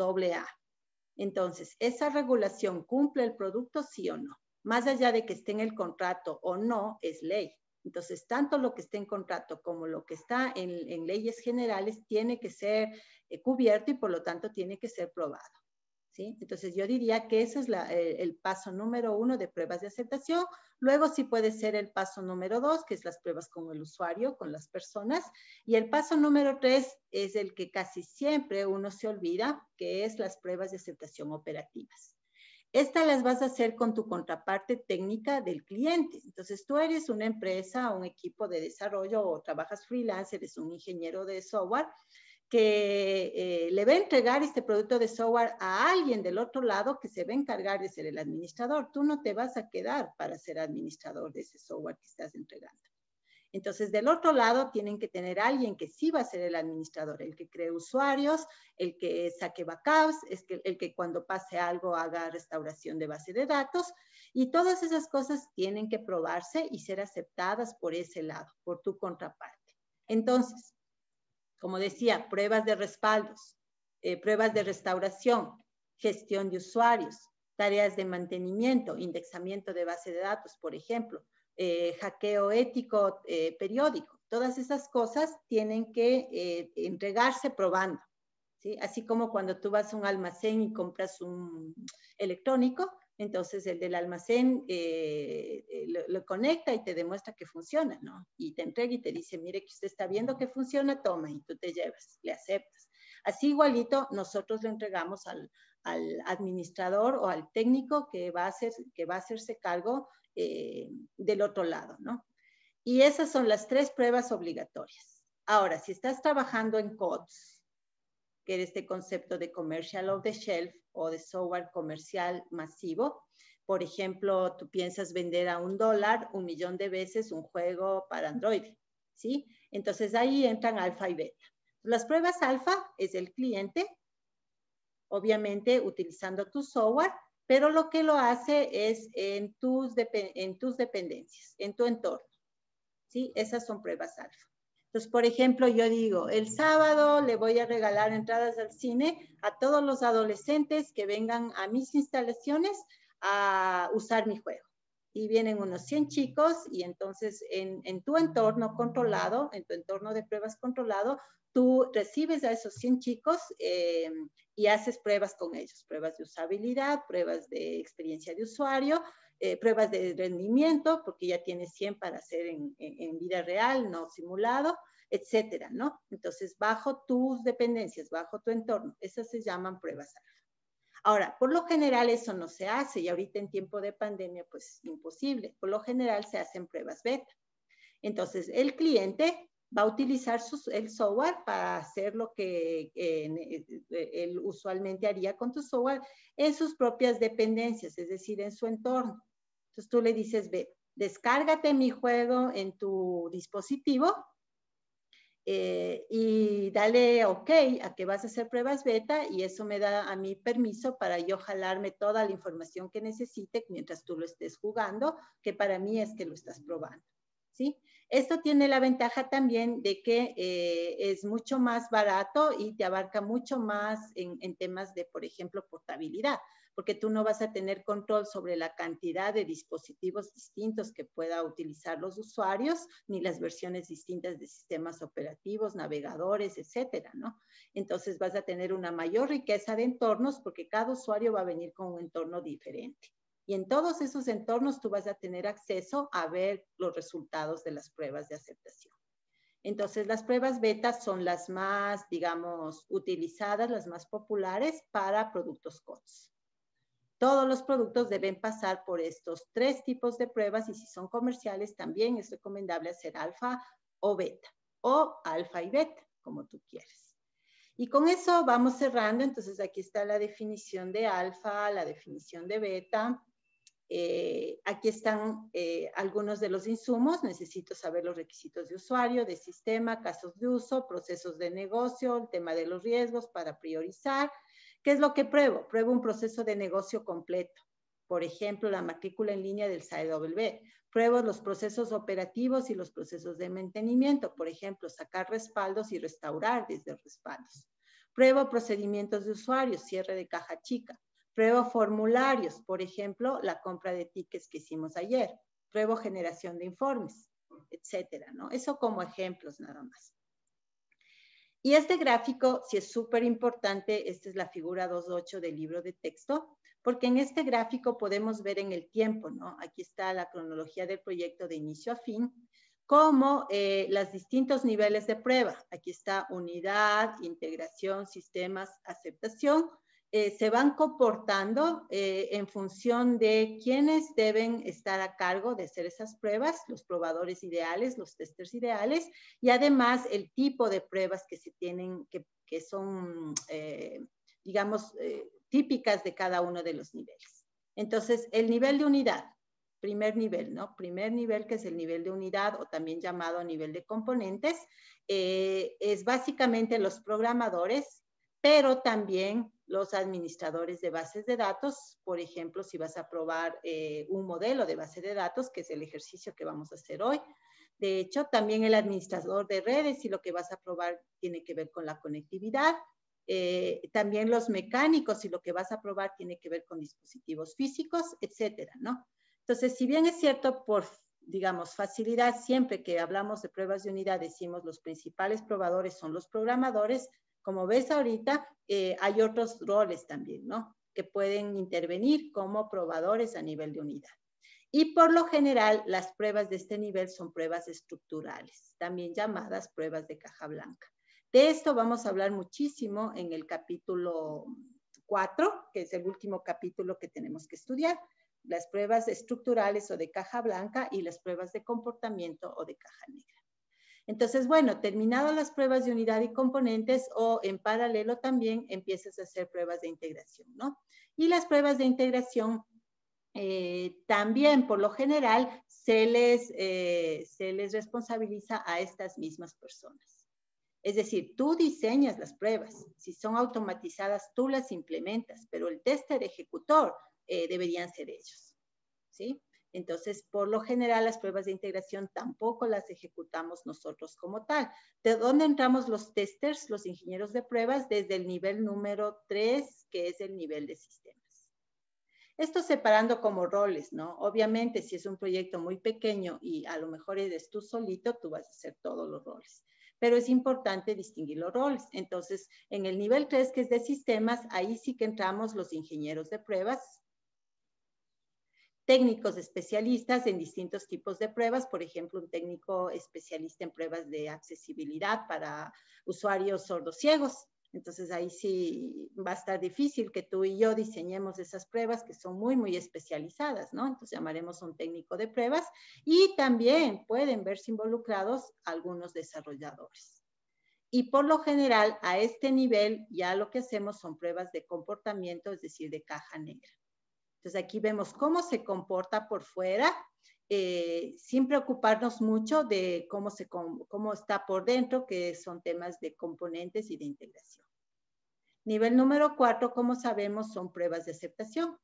Entonces, ¿esa regulación cumple el producto sí o no? Más allá de que esté en el contrato o no, es ley. Entonces, tanto lo que esté en contrato como lo que está en, leyes generales tiene que ser eh, cubierto y por lo tanto tiene que ser probado. ¿sí? Entonces, yo diría que ese es el, el, paso número uno de pruebas de aceptación. Luego sí puede ser el paso número dos, que es las pruebas con el usuario, con las personas. Y el paso número tres es el que casi siempre uno se olvida, que es las pruebas de aceptación operativas. Estas las vas a hacer con tu contraparte técnica del cliente. Entonces, tú eres una empresa, un equipo de desarrollo o trabajas freelance, eres un ingeniero de software que eh, le va a entregar este producto de software a alguien del otro lado que se va a encargar de ser el administrador. Tú no te vas a quedar para ser administrador de ese software que estás entregando. Entonces, del otro lado, tienen que tener alguien que sí va a ser el administrador, el que cree usuarios, el que saque backups, el que cuando pase algo haga restauración de base de datos. Y todas esas cosas tienen que probarse y ser aceptadas por ese lado, por tu contraparte. Entonces, como decía, pruebas de respaldos, eh, pruebas de restauración, gestión de usuarios, tareas de mantenimiento, indexamiento de base de datos, por ejemplo, eh, hackeo ético eh, periódico. Todas esas cosas tienen que eh, entregarse probando. ¿sí? Así como cuando tú vas a un almacén y compras un electrónico, entonces el del almacén lo, conecta y te demuestra que funciona, ¿no? Y te entrega y te dice, mire que usted está viendo que funciona, toma y tú te llevas, le aceptas. Así igualito nosotros le entregamos al, al administrador o al técnico que va a, hacer, que va a hacerse cargo eh, del otro lado, ¿no? Y esas son las tres pruebas obligatorias. Ahora, si estás trabajando en CODES, que es este concepto de commercial of the shelf o de software comercial masivo, por ejemplo, tú piensas vender a un dólar un millón de veces un juego para Android, ¿sí? Entonces ahí entran alfa y beta. Las pruebas alfa es el cliente, obviamente utilizando tu software pero lo que lo hace es en tus, dependencias, en tu entorno. ¿sí? Esas son pruebas alfa. Entonces, por ejemplo, yo digo, el sábado le voy a regalar entradas al cine a todos los adolescentes que vengan a mis instalaciones a usar mi juego. Y vienen unos 100 chicos y entonces en tu entorno controlado, en tu entorno de pruebas controlado, tú recibes a esos 100 chicos eh, y haces pruebas con ellos, pruebas de usabilidad, pruebas de experiencia de usuario, eh, pruebas de rendimiento, porque ya tienes 100 para hacer en, en, vida real, no simulado, etcétera, ¿no? Entonces, bajo tus dependencias, bajo tu entorno, esas se llaman pruebas Ahora, por lo general eso no se hace y ahorita en tiempo de pandemia pues imposible. Por lo general se hacen pruebas beta. Entonces, el cliente va a utilizar el software para hacer lo que eh, eh, él usualmente haría con tu software en sus propias dependencias, es decir, en su entorno. Entonces tú le dices, ve, descárgate mi juego en tu dispositivo eh, y dale OK a que vas a hacer pruebas beta y eso me da a mí permiso para yo jalarme toda la información que necesite mientras tú lo estés jugando, que para mí es que lo estás probando, ¿sí? sí esto tiene la ventaja también de que eh, es mucho más barato y te abarca mucho más en, temas de, por ejemplo, portabilidad, porque tú no vas a tener control sobre la cantidad de dispositivos distintos que pueda utilizar los usuarios, ni las versiones distintas de sistemas operativos, navegadores, etcétera, ¿no? Entonces vas a tener una mayor riqueza de entornos porque cada usuario va a venir con un entorno diferente. Y en todos esos entornos tú vas a tener acceso a ver los resultados de las pruebas de aceptación. Entonces, las pruebas beta son las más, digamos, utilizadas, las más populares para productos COTS. Todos los productos deben pasar por estos tres tipos de pruebas y si son comerciales también es recomendable hacer alfa o beta o alfa y beta, como tú quieres. Y con eso vamos cerrando. Entonces, aquí está la definición de alfa, la definición de beta, eh, aquí están eh, algunos de los insumos. Necesito saber los requisitos de usuario, de sistema, casos de uso, procesos de negocio, el tema de los riesgos para priorizar. ¿Qué es lo que pruebo? Pruebo un proceso de negocio completo. Por ejemplo, la matrícula en línea del SAEW. Pruebo los procesos operativos y los procesos de mantenimiento. Por ejemplo, sacar respaldos y restaurar desde respaldos. Pruebo procedimientos de usuario, cierre de caja chica Pruebo formularios, por ejemplo, la compra de tickets que hicimos ayer. Pruebo generación de informes, etcétera, ¿no? Eso como ejemplos nada más. Y este gráfico, si es súper importante, esta es la figura 2.8 del libro de texto, porque en este gráfico podemos ver en el tiempo, ¿no? Aquí está la cronología del proyecto de inicio a fin, como eh, los distintos niveles de prueba. Aquí está unidad, integración, sistemas, aceptación, eh, se van comportando eh, en función de quiénes deben estar a cargo de hacer esas pruebas, los probadores ideales, los testers ideales, y además el tipo de pruebas que se tienen, que, que son, eh, digamos, típicas de cada uno de los niveles. Entonces, el nivel de unidad, primer nivel, ¿no? Primer nivel, que es el nivel de unidad o también llamado nivel de componentes, es básicamente los programadores, pero también los administradores de bases de datos, por ejemplo, si vas a probar eh, un modelo de base de datos, que es el ejercicio que vamos a hacer hoy. De hecho, también el administrador de redes, si lo que vas a probar tiene que ver con la conectividad. Eh, también los mecánicos, si lo que vas a probar tiene que ver con dispositivos físicos, etcétera, ¿no? Entonces, si bien es cierto, por, digamos, facilidad, siempre que hablamos de pruebas de unidad, decimos los principales probadores son los programadores, como ves ahorita, eh, hay otros roles también, ¿no? Que pueden intervenir como probadores a nivel de unidad. Y por lo general, las pruebas de este nivel son pruebas estructurales, también llamadas pruebas de caja blanca. De esto vamos a hablar muchísimo en el capítulo 4, que es el último capítulo que tenemos que estudiar, las pruebas estructurales o de caja blanca y las pruebas de comportamiento o de caja negra. Entonces, bueno, terminadas las pruebas de unidad y componentes o en paralelo también empiezas a hacer pruebas de integración, ¿no? Y las pruebas de integración eh, también, por lo general, eh, se les, responsabiliza a estas mismas personas. Es decir, tú diseñas las pruebas, si son automatizadas, tú las implementas, pero el tester ejecutor eh, deberían ser ellos, ¿sí? Entonces, por lo general, las pruebas de integración tampoco las ejecutamos nosotros como tal. ¿De dónde entramos los testers, los ingenieros de pruebas? Desde el nivel número 3, que es el nivel de sistemas. Esto separando como roles, ¿no? Obviamente, si es un proyecto muy pequeño y a lo mejor eres tú solito, tú vas a hacer todos los roles pero es importante distinguir los roles. Entonces, en el nivel 3, que es de sistemas, ahí sí que entramos los ingenieros de pruebas, técnicos especialistas en distintos tipos de pruebas, por ejemplo, un técnico especialista en pruebas de accesibilidad para usuarios sordos ciegos. Entonces ahí sí va a estar difícil que tú y yo diseñemos esas pruebas que son muy, muy especializadas, ¿no? Entonces llamaremos a un técnico de pruebas y también pueden verse involucrados algunos desarrolladores. Y por lo general, a este nivel ya lo que hacemos son pruebas de comportamiento, es decir, de caja negra. Entonces aquí vemos cómo se comporta por fuera, eh, sin preocuparnos mucho de cómo, cómo está por dentro, que son temas de componentes y de integración. Nivel número cuatro, como sabemos, son pruebas de aceptación.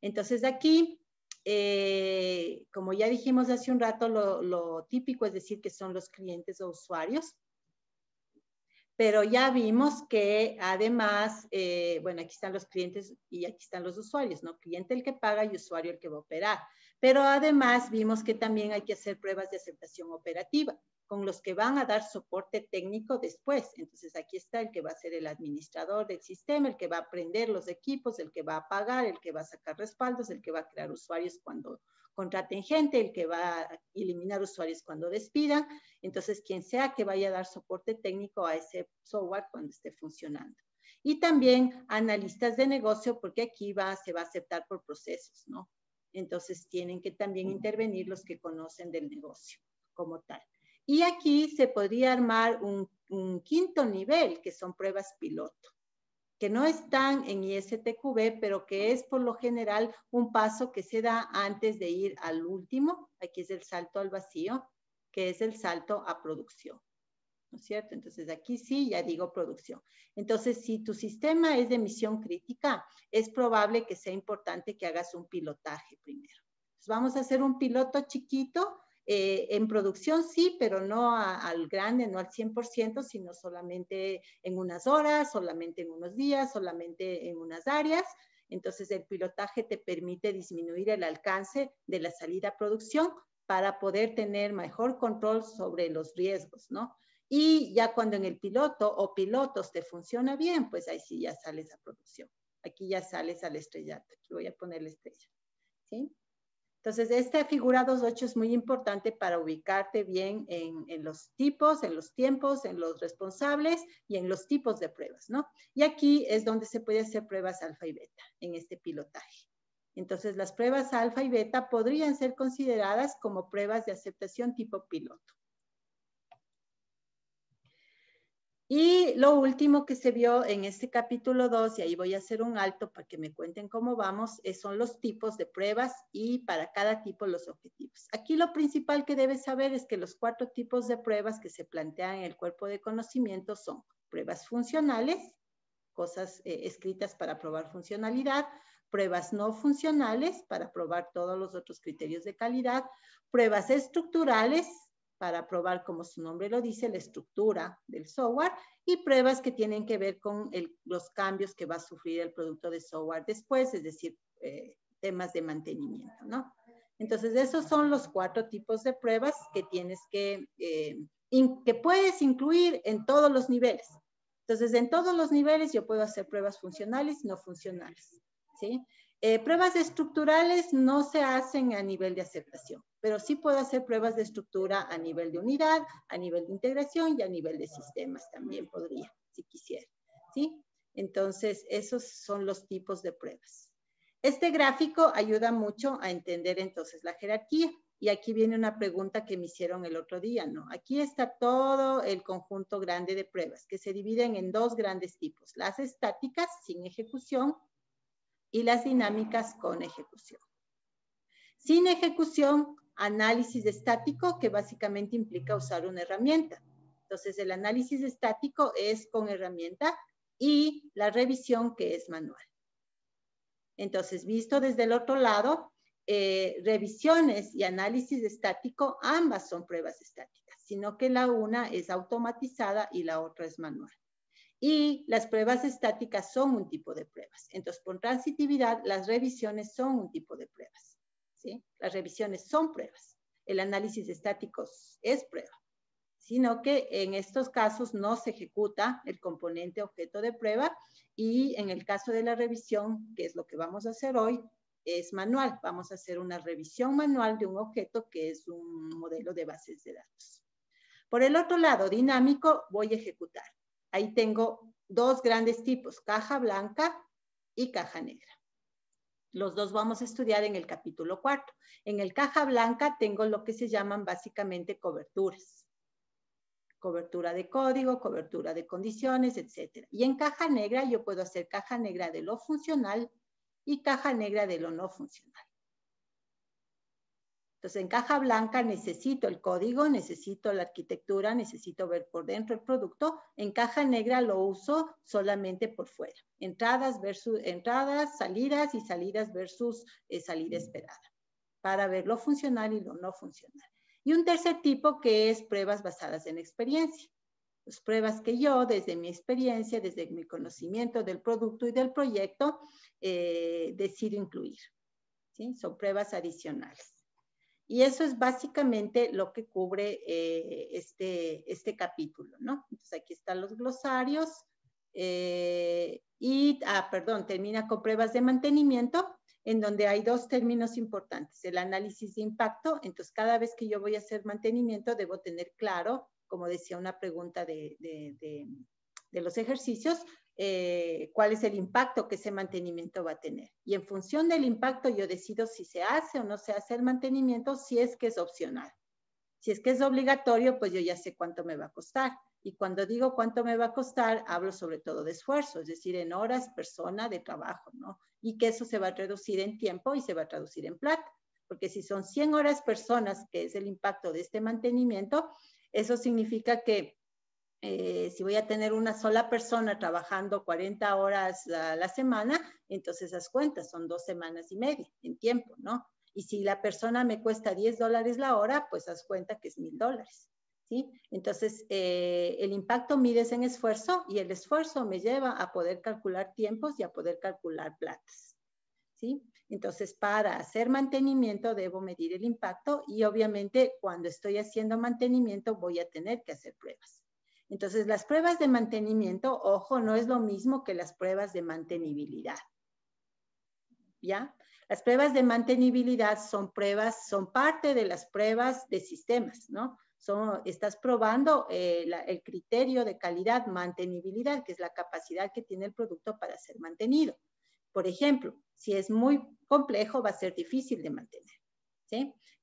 Entonces aquí eh, como ya dijimos hace un rato, lo, típico es decir que son los clientes o usuarios pero ya vimos que además, eh, bueno, aquí están los clientes y aquí están los usuarios, ¿no? Cliente el que paga y usuario el que va a operar. Pero además vimos que también hay que hacer pruebas de aceptación operativa con los que van a dar soporte técnico después. Entonces aquí está el que va a ser el administrador del sistema, el que va a prender los equipos, el que va a pagar, el que va a sacar respaldos, el que va a crear usuarios cuando contraten gente, el que va a eliminar usuarios cuando despidan. entonces quien sea que vaya a dar soporte técnico a ese software cuando esté funcionando. Y también analistas de negocio, porque aquí va, se va a aceptar por procesos, ¿no? Entonces tienen que también intervenir los que conocen del negocio como tal. Y aquí se podría armar un quinto nivel, que son pruebas piloto que no están en ISTQB, pero que es por lo general un paso que se da antes de ir al último, aquí es el salto al vacío, que es el salto a producción. ¿No es cierto? Entonces aquí sí, ya digo producción. Entonces, si tu sistema es de misión crítica, es probable que sea importante que hagas un pilotaje primero. vamos a hacer un piloto chiquito eh, en producción sí, pero no al grande, no al 100%, sino solamente en unas horas, solamente en unos días, solamente en unas áreas. Entonces el pilotaje te permite disminuir el alcance de la salida a producción para poder tener mejor control sobre los riesgos, ¿no? Y ya cuando en el piloto o pilotos te funciona bien, pues ahí sí ya sales a producción. Aquí ya sales al estrellato. Aquí voy a poner la estrella. ¿Sí? Entonces, esta figura 2.8 es muy importante para ubicarte bien en, los tipos, en los tiempos, en los responsables y en los tipos de pruebas, ¿no? Y aquí es donde se puede hacer pruebas alfa y beta en este pilotaje. Entonces, las pruebas alfa y beta podrían ser consideradas como pruebas de aceptación tipo piloto. Y lo último que se vio en este capítulo 2, y ahí voy a hacer un alto para que me cuenten cómo vamos, son los tipos de pruebas y para cada tipo los objetivos. Aquí lo principal que debes saber es que los cuatro tipos de pruebas que se plantean en el cuerpo de conocimiento son pruebas funcionales, cosas eh, escritas para probar funcionalidad, pruebas no funcionales para probar todos los otros criterios de calidad, pruebas estructurales, para probar, como su nombre lo dice, la estructura del software y pruebas que tienen que ver con los cambios que va a sufrir el producto de software después, es decir, eh, temas de mantenimiento, ¿no? Entonces, esos son los cuatro tipos de pruebas que tienes que, eh, que puedes incluir en todos los niveles. Entonces, en todos los niveles yo puedo hacer pruebas funcionales y no funcionales, ¿sí? Eh, pruebas estructurales no se hacen a nivel de aceptación, pero sí puedo hacer pruebas de estructura a nivel de unidad, a nivel de integración y a nivel de sistemas también podría, si quisiera. ¿sí? Entonces, esos son los tipos de pruebas. Este gráfico ayuda mucho a entender entonces la jerarquía. Y aquí viene una pregunta que me hicieron el otro día, ¿no? Aquí está todo el conjunto grande de pruebas que se dividen en dos grandes tipos, las estáticas sin ejecución y las dinámicas con ejecución. Sin ejecución, análisis estático, que básicamente implica usar una herramienta. Entonces, el análisis estático es con herramienta y la revisión que es manual. Entonces, visto desde el otro lado, eh, revisiones y análisis estático, ambas son pruebas estáticas, sino que la una es automatizada y la otra es manual. Y las pruebas estáticas son un tipo de pruebas. Entonces, por transitividad, las revisiones son un tipo de pruebas. ¿sí? Las revisiones son pruebas. El análisis estático es prueba. Sino que en estos casos no se ejecuta el componente objeto de prueba y en el caso de la revisión, que es lo que vamos a hacer hoy, es manual. Vamos a hacer una revisión manual de un objeto que es un modelo de bases de datos. Por el otro lado, dinámico, voy a ejecutar. Ahí tengo dos grandes tipos, caja blanca y caja negra. Los dos vamos a estudiar en el capítulo cuarto. En el caja blanca tengo lo que se llaman básicamente coberturas. Cobertura de código, cobertura de condiciones, etc. Y en caja negra yo puedo hacer caja negra de lo funcional y caja negra de lo no funcional. Entonces, en caja blanca necesito el código, necesito la arquitectura, necesito ver por dentro el producto. En caja negra lo uso solamente por fuera. Entradas versus entradas, salidas y salidas versus eh, salida esperada para ver lo funcional y lo no funcional. Y un tercer tipo que es pruebas basadas en experiencia. Las pues, pruebas que yo, desde mi experiencia, desde mi conocimiento del producto y del proyecto, eh, decido incluir. ¿sí? Son pruebas adicionales. Y eso es básicamente lo que cubre eh, este, este capítulo, ¿no? Entonces aquí están los glosarios eh, y, ah, perdón, termina con pruebas de mantenimiento, en donde hay dos términos importantes, el análisis de impacto, entonces cada vez que yo voy a hacer mantenimiento debo tener claro, como decía una pregunta de, de, de los ejercicios, eh, cuál es el impacto que ese mantenimiento va a tener. Y en función del impacto yo decido si se hace o no se hace el mantenimiento, si es que es opcional. Si es que es obligatorio, pues yo ya sé cuánto me va a costar. Y cuando digo cuánto me va a costar, hablo sobre todo de esfuerzo, es decir, en horas, persona, de trabajo, ¿no? Y que eso se va a reducir en tiempo y se va a traducir en plata. Porque si son 100 horas personas, que es el impacto de este mantenimiento, eso significa que eh, si voy a tener una sola persona trabajando 40 horas a la semana, entonces esas cuentas son dos semanas y media en tiempo, ¿no? Y si la persona me cuesta 10 dólares la hora, pues haz cuenta que es mil dólares. ¿Sí? Entonces, eh, el impacto mides en esfuerzo y el esfuerzo me lleva a poder calcular tiempos y a poder calcular platas. ¿sí? Entonces, para hacer mantenimiento debo medir el impacto y obviamente cuando estoy haciendo mantenimiento voy a tener que hacer pruebas. Entonces, las pruebas de mantenimiento, ojo, no es lo mismo que las pruebas de mantenibilidad. ¿Ya? Las pruebas de mantenibilidad son pruebas, son parte de las pruebas de sistemas, ¿no? Son, estás probando eh, el criterio de calidad, mantenibilidad, que es la capacidad que tiene el producto para ser mantenido. Por ejemplo, si es muy complejo, va a ser difícil de mantener.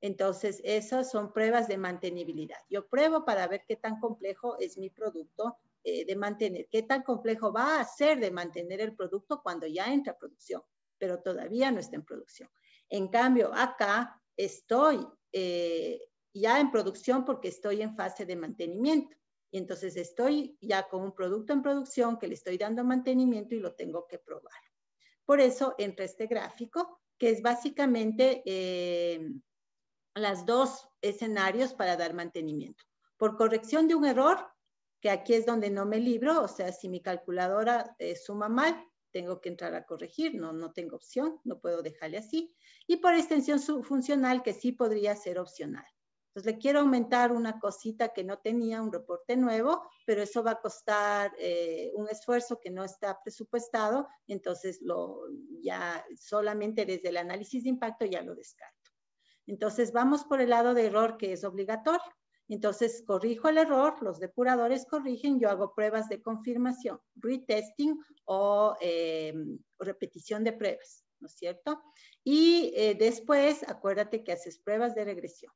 Entonces, esas son pruebas de mantenibilidad. Yo pruebo para ver qué tan complejo es mi producto eh, de mantener, qué tan complejo va a ser de mantener el producto cuando ya entra a producción, pero todavía no está en producción. En cambio, acá estoy eh, ya en producción porque estoy en fase de mantenimiento. Y entonces estoy ya con un producto en producción que le estoy dando mantenimiento y lo tengo que probar. Por eso entra este gráfico que es básicamente eh, las dos escenarios para dar mantenimiento. Por corrección de un error, que aquí es donde no me libro, o sea, si mi calculadora eh, suma mal, tengo que entrar a corregir, no, no tengo opción, no puedo dejarle así. Y por extensión funcional, que sí podría ser opcional. Pues, le quiero aumentar una cosita que no tenía, un reporte nuevo, pero eso va a costar eh, un esfuerzo que no está presupuestado, entonces lo, ya solamente desde el análisis de impacto ya lo descarto. Entonces vamos por el lado de error que es obligatorio. Entonces corrijo el error, los depuradores corrigen, yo hago pruebas de confirmación, retesting o eh, repetición de pruebas, ¿no es cierto? Y eh, después acuérdate que haces pruebas de regresión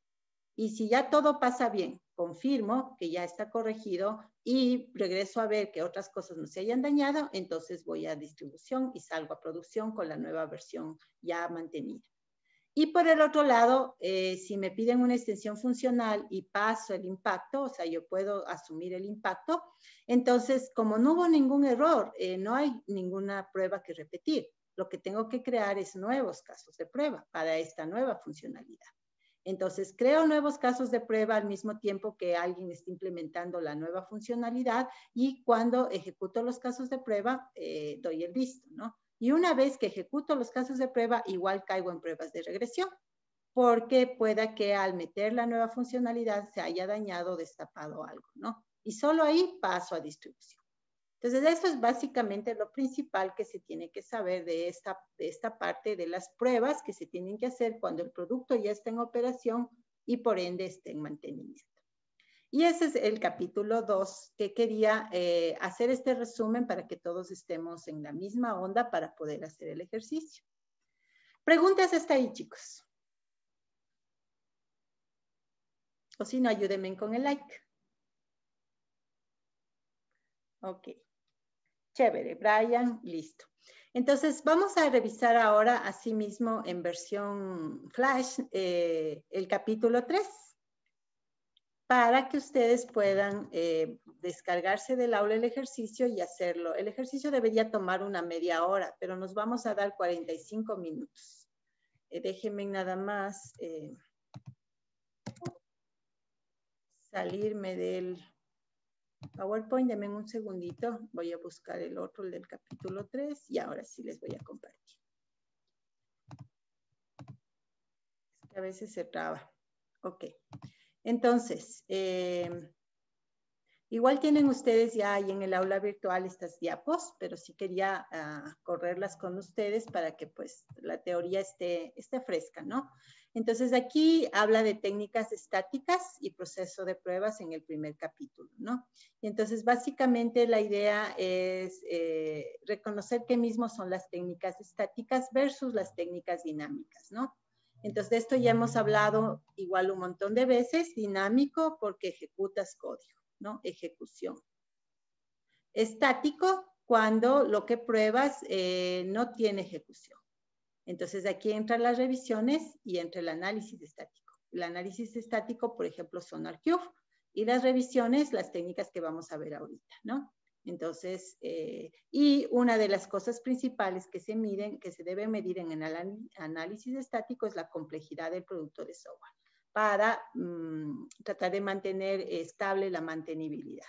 y si ya todo pasa bien, confirmo que ya está corregido y regreso a ver que otras cosas no se hayan dañado, entonces voy a distribución y salgo a producción con la nueva versión ya mantenida. Y por el otro lado, eh, si me piden una extensión funcional y paso el impacto, o sea, yo puedo asumir el impacto, entonces como no hubo ningún error, eh, no hay ninguna prueba que repetir. Lo que tengo que crear es nuevos casos de prueba para esta nueva funcionalidad. Entonces, creo nuevos casos de prueba al mismo tiempo que alguien está implementando la nueva funcionalidad y cuando ejecuto los casos de prueba, eh, doy el visto, ¿no? Y una vez que ejecuto los casos de prueba, igual caigo en pruebas de regresión, porque pueda que al meter la nueva funcionalidad se haya dañado o destapado algo, ¿no? Y solo ahí paso a distribución. Entonces, eso es básicamente lo principal que se tiene que saber de esta, parte de las pruebas que se tienen que hacer cuando el producto ya está en operación y por ende está en mantenimiento. Y ese es el capítulo 2 que quería eh, hacer este resumen para que todos estemos en la misma onda para poder hacer el ejercicio. Preguntas hasta ahí, chicos. O si no, ayúdenme con el like. Ok. Chévere, Brian, listo. Entonces, vamos a revisar ahora, asimismo, en versión flash, eh, el capítulo 3, para que ustedes puedan eh, descargarse del aula el ejercicio y hacerlo. El ejercicio debería tomar una media hora, pero nos vamos a dar 45 minutos. Eh, déjenme nada más salirme del PowerPoint, denme un segundito, voy a buscar el otro, el del capítulo 3, y ahora sí les voy a compartir. Es que a veces se traba. Ok, entonces, em, Igual tienen ustedes ya ahí en el aula virtual estas diapos, pero sí quería ah, correrlas con ustedes para que pues la teoría esté, esté fresca, ¿no? Entonces aquí habla de técnicas estáticas y proceso de pruebas en el primer capítulo, ¿no? Y entonces básicamente la idea es eh, reconocer qué mismo son las técnicas estáticas versus las técnicas dinámicas, ¿no? Entonces de esto ya hemos hablado igual un montón de veces, dinámico porque ejecutas código. ¿no? Ejecución. Estático, cuando lo que pruebas eh, no tiene ejecución. Entonces aquí entran las revisiones y entra el análisis estático. El análisis estático, por ejemplo, son ArcGIS y las revisiones, las técnicas que vamos a ver ahorita, ¿no? Entonces, eh, y una de las cosas principales que se miden, que se debe medir en el análisis estático es la complejidad del producto de software para mm, tratar de mantener estable la mantenibilidad.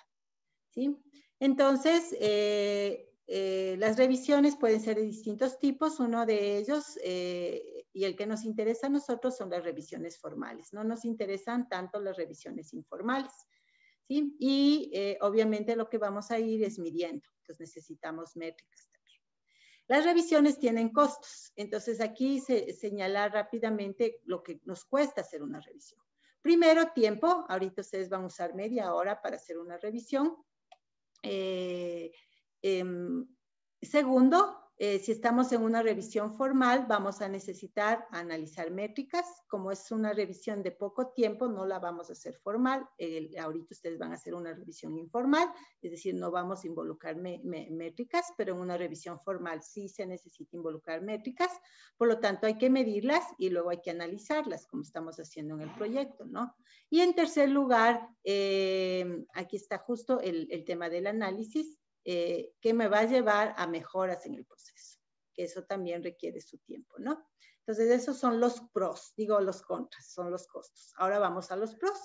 ¿sí? Entonces, eh, eh, las revisiones pueden ser de distintos tipos. Uno de ellos, eh, y el que nos interesa a nosotros, son las revisiones formales. No nos interesan tanto las revisiones informales. ¿sí? Y obviamente lo que vamos a ir es midiendo. Entonces necesitamos métricas. Las revisiones tienen costos, entonces aquí se señala rápidamente lo que nos cuesta hacer una revisión. Primero, tiempo. Ahorita ustedes van a usar media hora para hacer una revisión. Eh, em, segundo, eh, si estamos en una revisión formal, vamos a necesitar analizar métricas. Como es una revisión de poco tiempo, no la vamos a hacer formal. ahorita ustedes van a hacer una revisión informal, es decir, no vamos a involucrar métricas, pero en una revisión formal sí se necesita involucrar métricas. Por lo tanto, hay que medirlas y luego hay que analizarlas, como estamos haciendo en el proyecto, ¿no? Y en tercer lugar, eh, aquí está justo el tema del análisis. Eh, que me va a llevar a mejoras en el proceso, que eso también requiere su tiempo, ¿no? Entonces, esos son los pros, digo los contras, son los costos. Ahora vamos a los pros.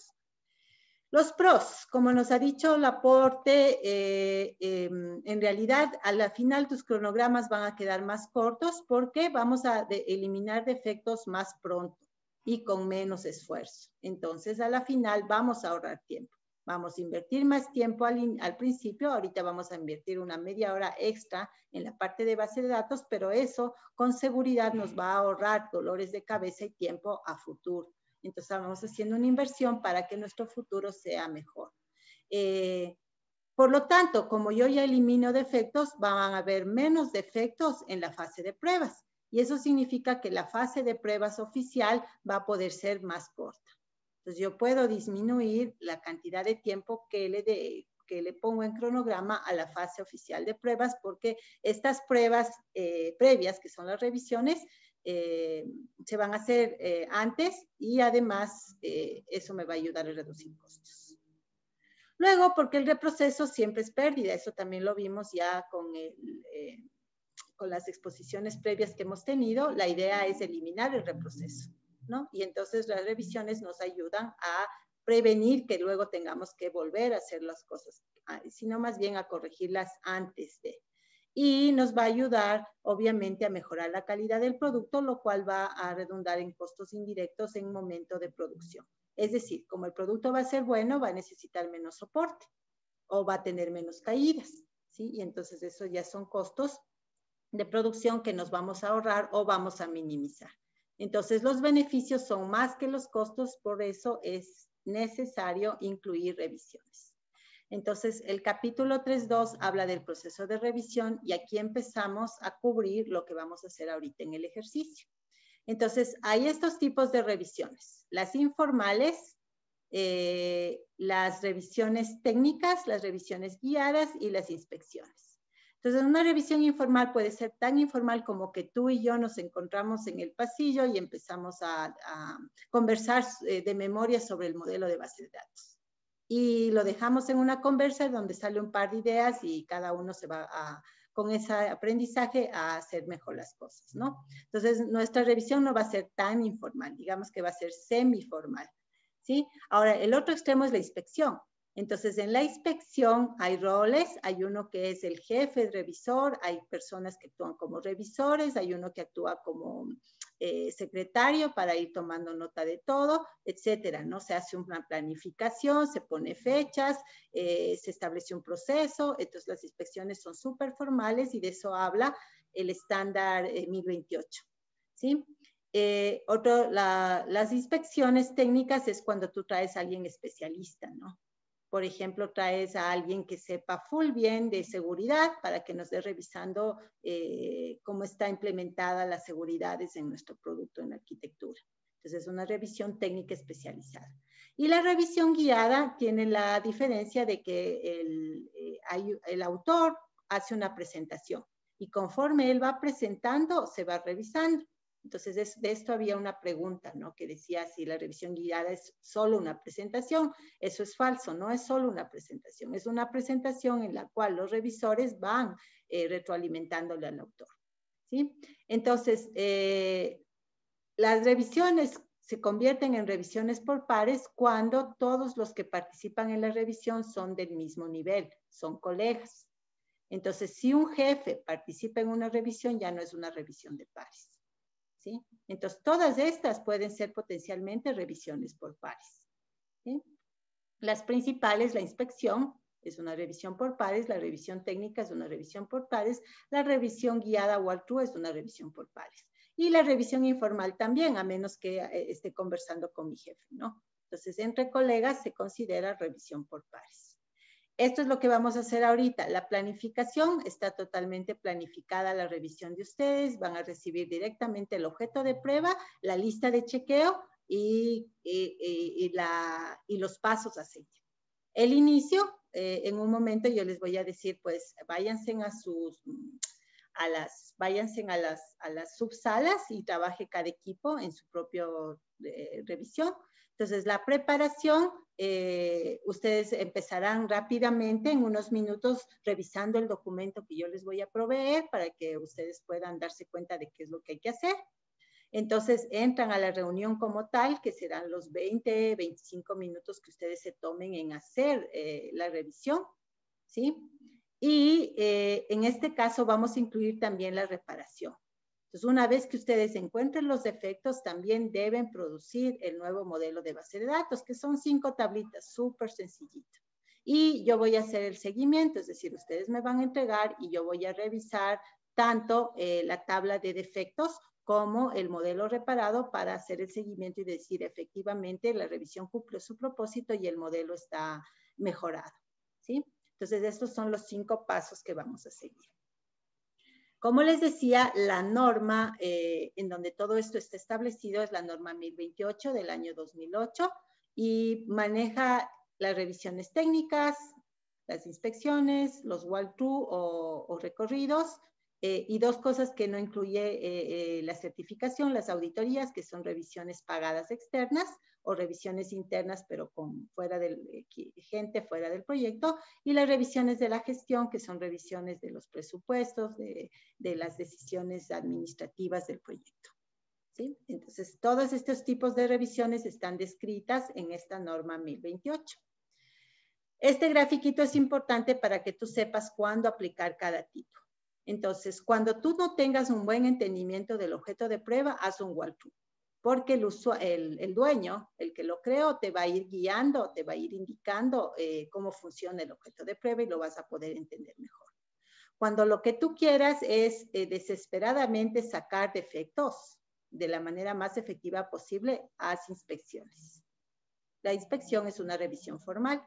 Los pros, como nos ha dicho Laporte, eh, em, en realidad a la final tus cronogramas van a quedar más cortos porque vamos a eliminar defectos más pronto y con menos esfuerzo. Entonces a la final vamos a ahorrar tiempo. Vamos a invertir más tiempo al, principio, ahorita vamos a invertir una media hora extra en la parte de base de datos, pero eso con seguridad nos va a ahorrar dolores de cabeza y tiempo a futuro. Entonces vamos haciendo una inversión para que nuestro futuro sea mejor. Eh, por lo tanto, como yo ya elimino defectos, van a haber menos defectos en la fase de pruebas. Y eso significa que la fase de pruebas oficial va a poder ser más corta. Pues, yo puedo disminuir la cantidad de tiempo que le, que le pongo en cronograma a la fase oficial de pruebas porque estas pruebas eh, previas, que son las revisiones, eh, se van a hacer eh, antes y además eso me va a ayudar a reducir costos. Luego, porque el reproceso siempre es pérdida, eso también lo vimos ya con el con las exposiciones previas que hemos tenido, la idea es eliminar el reproceso. Y entonces las revisiones nos ayudan a prevenir que luego tengamos que volver a hacer las cosas, ah, sino más bien a corregirlas antes de. Y nos va a ayudar, obviamente, a mejorar la calidad del producto, lo cual va a redundar en costos indirectos en momento de producción. Es decir, como el producto va a ser bueno, va a necesitar menos soporte o va a tener menos caídas, ¿sí? Y entonces eso ya son costos de producción que nos vamos a ahorrar o vamos a minimizar. Entonces, los beneficios son más que los costos, por eso es necesario incluir revisiones. Entonces, el capítulo 3.2 habla del proceso de revisión y aquí empezamos a cubrir lo que vamos a hacer ahorita en el ejercicio. Entonces, hay estos tipos de revisiones, las informales, eh, las revisiones técnicas, las revisiones guiadas y las inspecciones. Entonces, una revisión informal puede ser tan informal como que tú y yo nos encontramos en el pasillo y empezamos a, conversar eh, de memoria sobre el modelo de base de datos. Y lo dejamos en una conversa donde sale un par de ideas y cada uno se va con ese aprendizaje a hacer mejor las cosas, ¿no? Entonces, nuestra revisión no va a ser tan informal, digamos que va a ser semiformal, ¿sí? Ahora, el otro extremo es la inspección. Entonces, en la inspección hay roles, hay uno que es el jefe, el revisor, hay personas que actúan como revisores, hay uno que actúa como eh, secretario para ir tomando nota de todo, etcétera, ¿no? Se hace una planificación, se pone fechas, eh, se establece un proceso, entonces las inspecciones son súper formales y de eso habla el estándar 1028, eh, ¿sí? otro, las inspecciones técnicas es cuando tú traes a alguien especialista, ¿no? Por ejemplo, traes a alguien que sepa full bien de seguridad para que nos dé revisando eh, cómo está implementada la seguridad en nuestro producto en arquitectura. Entonces, es una revisión técnica especializada. Y la revisión guiada tiene la diferencia de que el eh, autor hace una presentación y conforme él va presentando, se va revisando. Entonces, de, esto había una pregunta, ¿no? Que decía si la revisión guiada es solo una presentación. Eso es falso, no es solo una presentación, es una presentación en la cual los revisores van eh, retroalimentándole al autor, ¿sí? Entonces, eh, las revisiones se convierten en revisiones por pares cuando todos los que participan en la revisión son del mismo nivel, son colegas. Entonces, si un jefe participa en una revisión, ya no es una revisión de pares. Entonces, todas estas pueden ser potencialmente revisiones por pares. Las principales, la inspección es una revisión por pares, la revisión técnica es una revisión por pares, la revisión guiada o altrua es una revisión por pares. Y la revisión informal también, a menos que eh, esté conversando con mi jefe, ¿no? Entonces, entre colegas se considera revisión por pares. Esto es lo que vamos a hacer ahorita. La planificación está totalmente planificada la revisión de ustedes. Van a recibir directamente el objeto de prueba, la lista de chequeo y, los pasos a seguir. El inicio, eh, en un momento yo les voy a decir, pues váyanse a sus, a las, váyanse a las, a subsalas y trabaje cada equipo en su propia eh, revisión. Entonces, la preparación, eh, ustedes empezarán rápidamente en unos minutos revisando el documento que yo les voy a proveer para que ustedes puedan darse cuenta de qué es lo que hay que hacer. Entonces, entran a la reunión como tal, que serán los 20, 25 minutos que ustedes se tomen en hacer eh, la revisión, ¿sí? Y eh, en este caso vamos a incluir también la reparación. Entonces, una vez que ustedes encuentren los defectos, también deben producir el nuevo modelo de base de datos, que son cinco tablitas, súper sencillito. Y yo voy a hacer el seguimiento, es decir, ustedes me van a entregar y yo voy a revisar tanto eh, la tabla de defectos como el modelo reparado para hacer el seguimiento y decir efectivamente la revisión cumplió su propósito y el modelo está mejorado. ¿sí? Entonces, estos son los cinco pasos que vamos a seguir. Como les decía, la norma eh, en donde todo esto está establecido es la norma 1028 del año 2008 y maneja las revisiones técnicas, las inspecciones, los walkthrough o, o recorridos, eh, y dos cosas que no incluye eh, la certificación, las auditorías, que son revisiones pagadas externas, o revisiones internas, pero con fuera del, gente fuera del proyecto, y las revisiones de la gestión, que son revisiones de los presupuestos, de, las decisiones administrativas del proyecto. Entonces, todos estos tipos de revisiones están descritas en esta norma 1028. Este grafiquito es importante para que tú sepas cuándo aplicar cada tipo. Entonces, cuando tú no tengas un buen entendimiento del objeto de prueba, haz un walkthrough porque el, dueño, el que lo creó, te va a ir guiando, te va a ir indicando eh, cómo funciona el objeto de prueba y lo vas a poder entender mejor. Cuando lo que tú quieras es eh, desesperadamente sacar defectos de la manera más efectiva posible, haz inspecciones. La inspección es una revisión formal,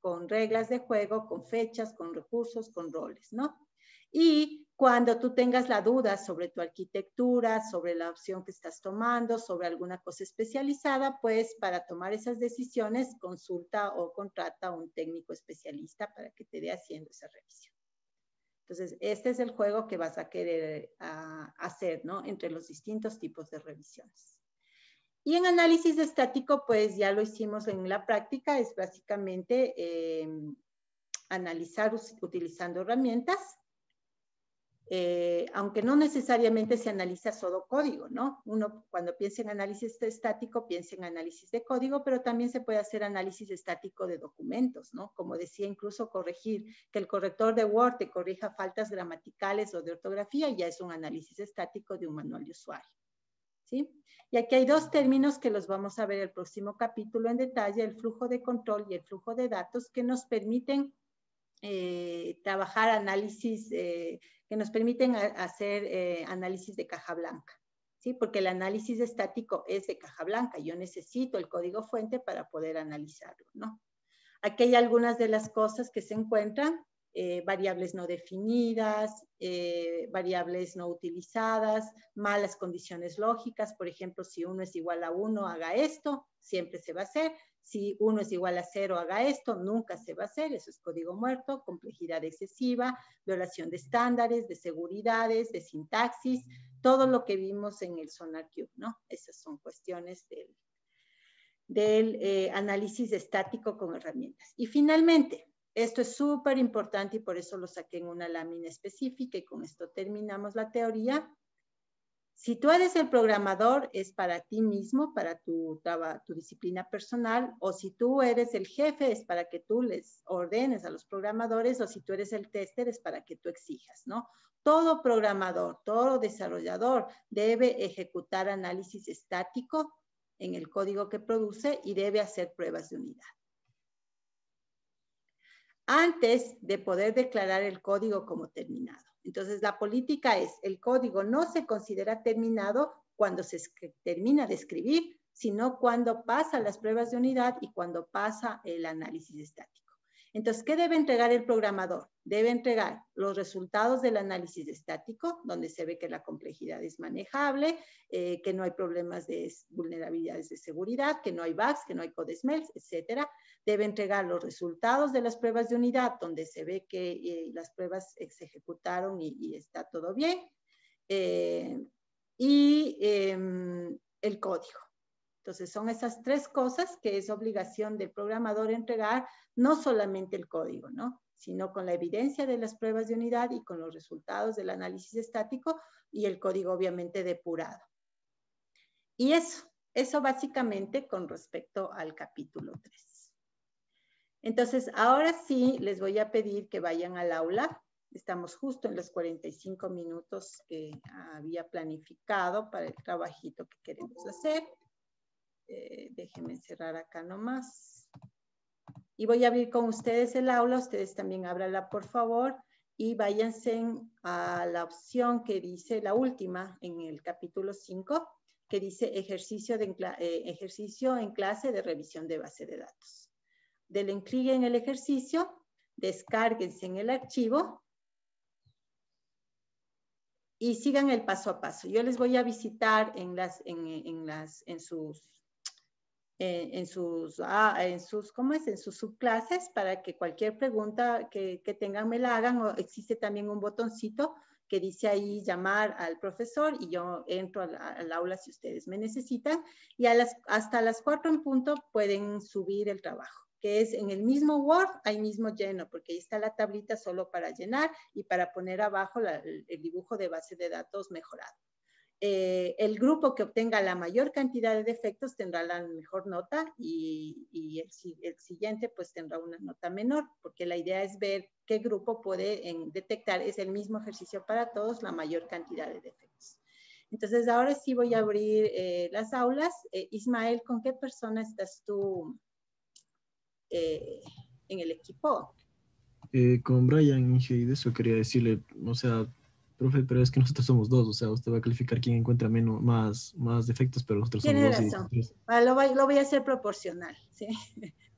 con reglas de juego, con fechas, con recursos, con roles, ¿no? Y cuando tú tengas la duda sobre tu arquitectura, sobre la opción que estás tomando, sobre alguna cosa especializada, pues para tomar esas decisiones consulta o contrata a un técnico especialista para que te dé haciendo esa revisión. Entonces, este es el juego que vas a querer ah, hacer, ¿no? Entre los distintos tipos de revisiones. Y en análisis estático, pues ya lo hicimos en la práctica, es básicamente em, analizar utilizando herramientas eh, aunque no necesariamente se analiza solo código, ¿no? Uno cuando piensa en análisis estático, piensa en análisis de código, pero también se puede hacer análisis estático de documentos, ¿no? Como decía, incluso corregir, que el corrector de Word te corrija faltas gramaticales o de ortografía, ya es un análisis estático de un manual de usuario. ¿Sí? Y aquí hay dos términos que los vamos a ver el próximo capítulo en detalle, el flujo de control y el flujo de datos que nos permiten eh, trabajar análisis eh, que nos permiten hacer eh, análisis de caja blanca, ¿sí? Porque el análisis estático es de caja blanca, yo necesito el código fuente para poder analizarlo, ¿no? Aquí hay algunas de las cosas que se encuentran, eh, variables no definidas, eh, variables no utilizadas, malas condiciones lógicas, por ejemplo, si uno es igual a uno, haga esto, siempre se va a hacer, si uno es igual a cero, haga esto, nunca se va a hacer, eso es código muerto, complejidad excesiva, violación de estándares, de seguridades, de sintaxis, todo lo que vimos en el Sonar ¿no? Esas son cuestiones del, eh, análisis estático con herramientas. Y finalmente, esto es súper importante y por eso lo saqué en una lámina específica y con esto terminamos la teoría. Si tú eres el programador, es para ti mismo, para tu, disciplina personal, o si tú eres el jefe, es para que tú les ordenes a los programadores, o si tú eres el tester, es para que tú exijas, ¿no? Todo programador, todo desarrollador debe ejecutar análisis estático en el código que produce y debe hacer pruebas de unidad. Antes de poder declarar el código como terminado. Entonces, la política es, el código no se considera terminado cuando se termina de escribir, sino cuando pasa las pruebas de unidad y cuando pasa el análisis estático. Entonces, ¿qué debe entregar el programador? Debe entregar los resultados del análisis estático, donde se ve que la complejidad es manejable, eh, que no hay problemas de vulnerabilidades de seguridad, que no hay bugs, que no hay code smells, etc. Debe entregar los resultados de las pruebas de unidad, donde se ve que eh, las pruebas se ejecutaron y, está todo bien. Eh, y em, el código. Entonces, son esas tres cosas que es obligación del programador entregar, no solamente el código, ¿no? sino con la evidencia de las pruebas de unidad y con los resultados del análisis estático y el código obviamente depurado. Y eso, eso básicamente con respecto al capítulo 3. Entonces, ahora sí les voy a pedir que vayan al aula. Estamos justo en los 45 minutos que había planificado para el trabajito que queremos hacer. Eh, déjenme cerrar acá nomás. Y voy a abrir con ustedes el aula, ustedes también ábrala por favor y váyanse a la opción que dice la última en el capítulo 5, que dice ejercicio, de, eh, ejercicio en clase de revisión de base de datos. Denle clic en el ejercicio, descárguense en el archivo y sigan el paso a paso. Yo les voy a visitar en, las, en sus en, sus, ah, en sus, ¿cómo es? En sus subclases para que cualquier pregunta que, tengan me la hagan. O existe también un botoncito que dice ahí llamar al profesor y yo entro al, aula si ustedes me necesitan. Y a las, hasta las cuatro en punto pueden subir el trabajo, que es en el mismo Word, ahí mismo lleno, porque ahí está la tablita solo para llenar y para poner abajo el dibujo de base de datos mejorado. Eh, el grupo que obtenga la mayor cantidad de defectos tendrá la mejor nota y, el, siguiente pues tendrá una nota menor, porque la idea es ver qué grupo puede detectar, es el mismo ejercicio para todos, la mayor cantidad de defectos. Entonces ahora sí voy a abrir eh, las aulas. Eh, Ismael, ¿con qué persona estás tú en el equipo? con Brian, y eso quería decirle, o sea, profe, pero es que nosotros somos dos, o sea, usted va a calificar quién encuentra menos, más, más defectos, pero nosotros somos dos. Tiene razón, ah, lo, voy, a hacer proporcional, (laughs) ¿sí?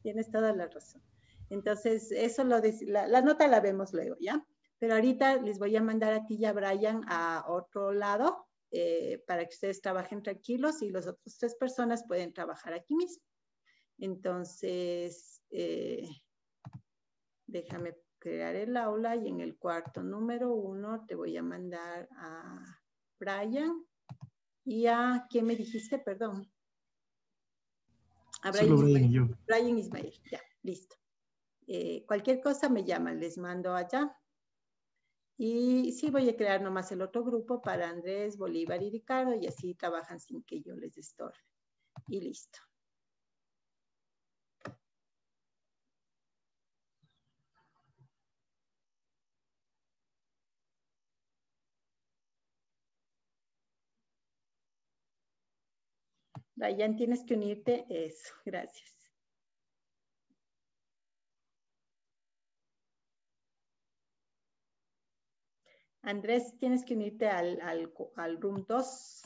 Tienes toda la razón. Entonces, eso lo, la, la nota la vemos luego, ¿ya? Pero ahorita les voy a mandar a ti y a Brian a otro lado eh, para que ustedes trabajen tranquilos y las otras tres personas pueden trabajar aquí mismo. Entonces, eh, déjame crear el aula y en el cuarto número uno te voy a mandar a Brian y a, ¿quién me dijiste? Perdón. A Brian, Ismael. ya, listo. Eh, cualquier cosa me llaman, les mando allá. Y sí, voy a crear nomás el otro grupo para Andrés, Bolívar y Ricardo y así trabajan sin que yo les estorbe. Y listo. Dayan, tienes que unirte. Eso, gracias. Andrés, tienes que unirte al, al, al room 2.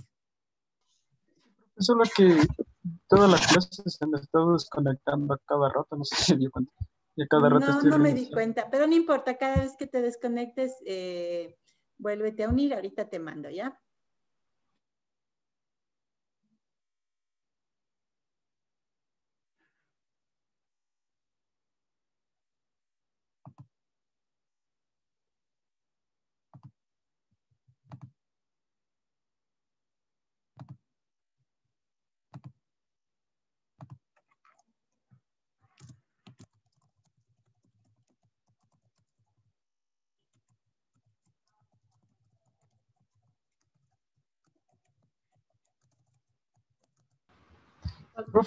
Solo que todas las clases se han estado desconectando a cada rato, no sé si se dio cuenta. Y a cada rato no, no me di cuenta, pero no importa, cada vez que te desconectes, eh, vuélvete a unir, ahorita te mando, ¿ya?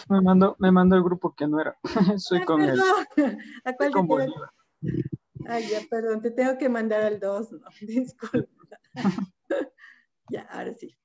me mandó, me mandó el grupo que no era. (laughs) Soy ah, con él. (laughs) ¿A cuál Ay, ya, perdón, te tengo que mandar al 2, no, (laughs) disculpa. ya, ahora sí.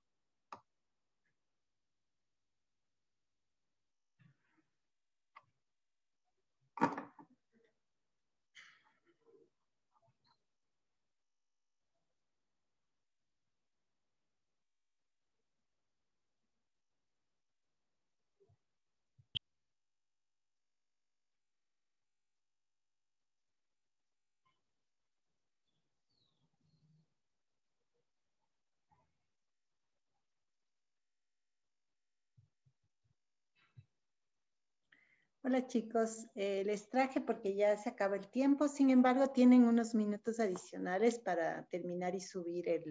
Hola chicos, eh, les traje porque ya se acaba el tiempo, sin embargo tienen unos minutos adicionales para terminar y subir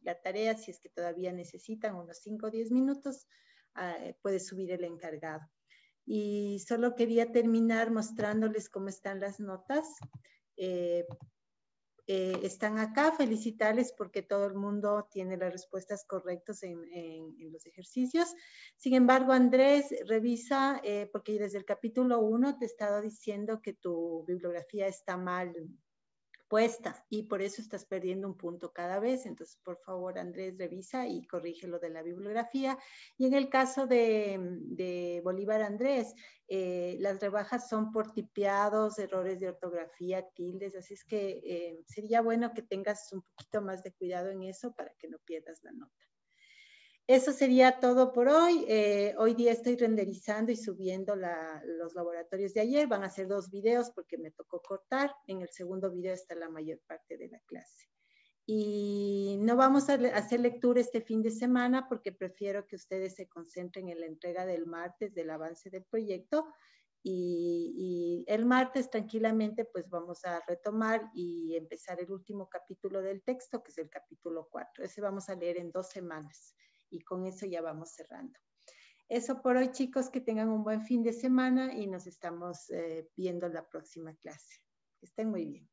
la tarea, si es que todavía necesitan unos 5 o 10 minutos, ah, eh, puede subir el encargado. Y solo quería terminar mostrándoles cómo están las notas. Eh, eh, están acá, felicitarles porque todo el mundo tiene las respuestas correctas en, los ejercicios. Sin embargo, Andrés, revisa, eh, porque desde el capítulo uno te he estado diciendo que tu bibliografía está mal y por eso estás perdiendo un punto cada vez. Entonces, por favor, Andrés, revisa y corrige lo de la bibliografía. Y en el caso de, Bolívar Andrés, eh, las rebajas son por tipeados, errores de ortografía, tildes, así es que eh, sería bueno que tengas un poquito más de cuidado en eso para que no pierdas la nota. Eso sería todo por hoy. Eh, hoy día estoy renderizando y subiendo los laboratorios de ayer. Van a ser dos videos porque me tocó cortar. En el segundo video está la mayor parte de la clase. Y no vamos a hacer lectura este fin de semana porque prefiero que ustedes se concentren en la entrega del martes del avance del proyecto. Y, y, el martes tranquilamente pues vamos a retomar y empezar el último capítulo del texto, que es el capítulo 4. Ese vamos a leer en dos semanas y con eso ya vamos cerrando. Eso por hoy, chicos, que tengan un buen fin de semana y nos estamos eh, viendo la próxima clase. Que estén muy bien.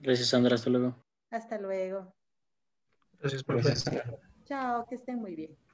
Gracias, Sandra. Hasta luego. Hasta luego. Gracias, profesor. Chao, que estén muy bien.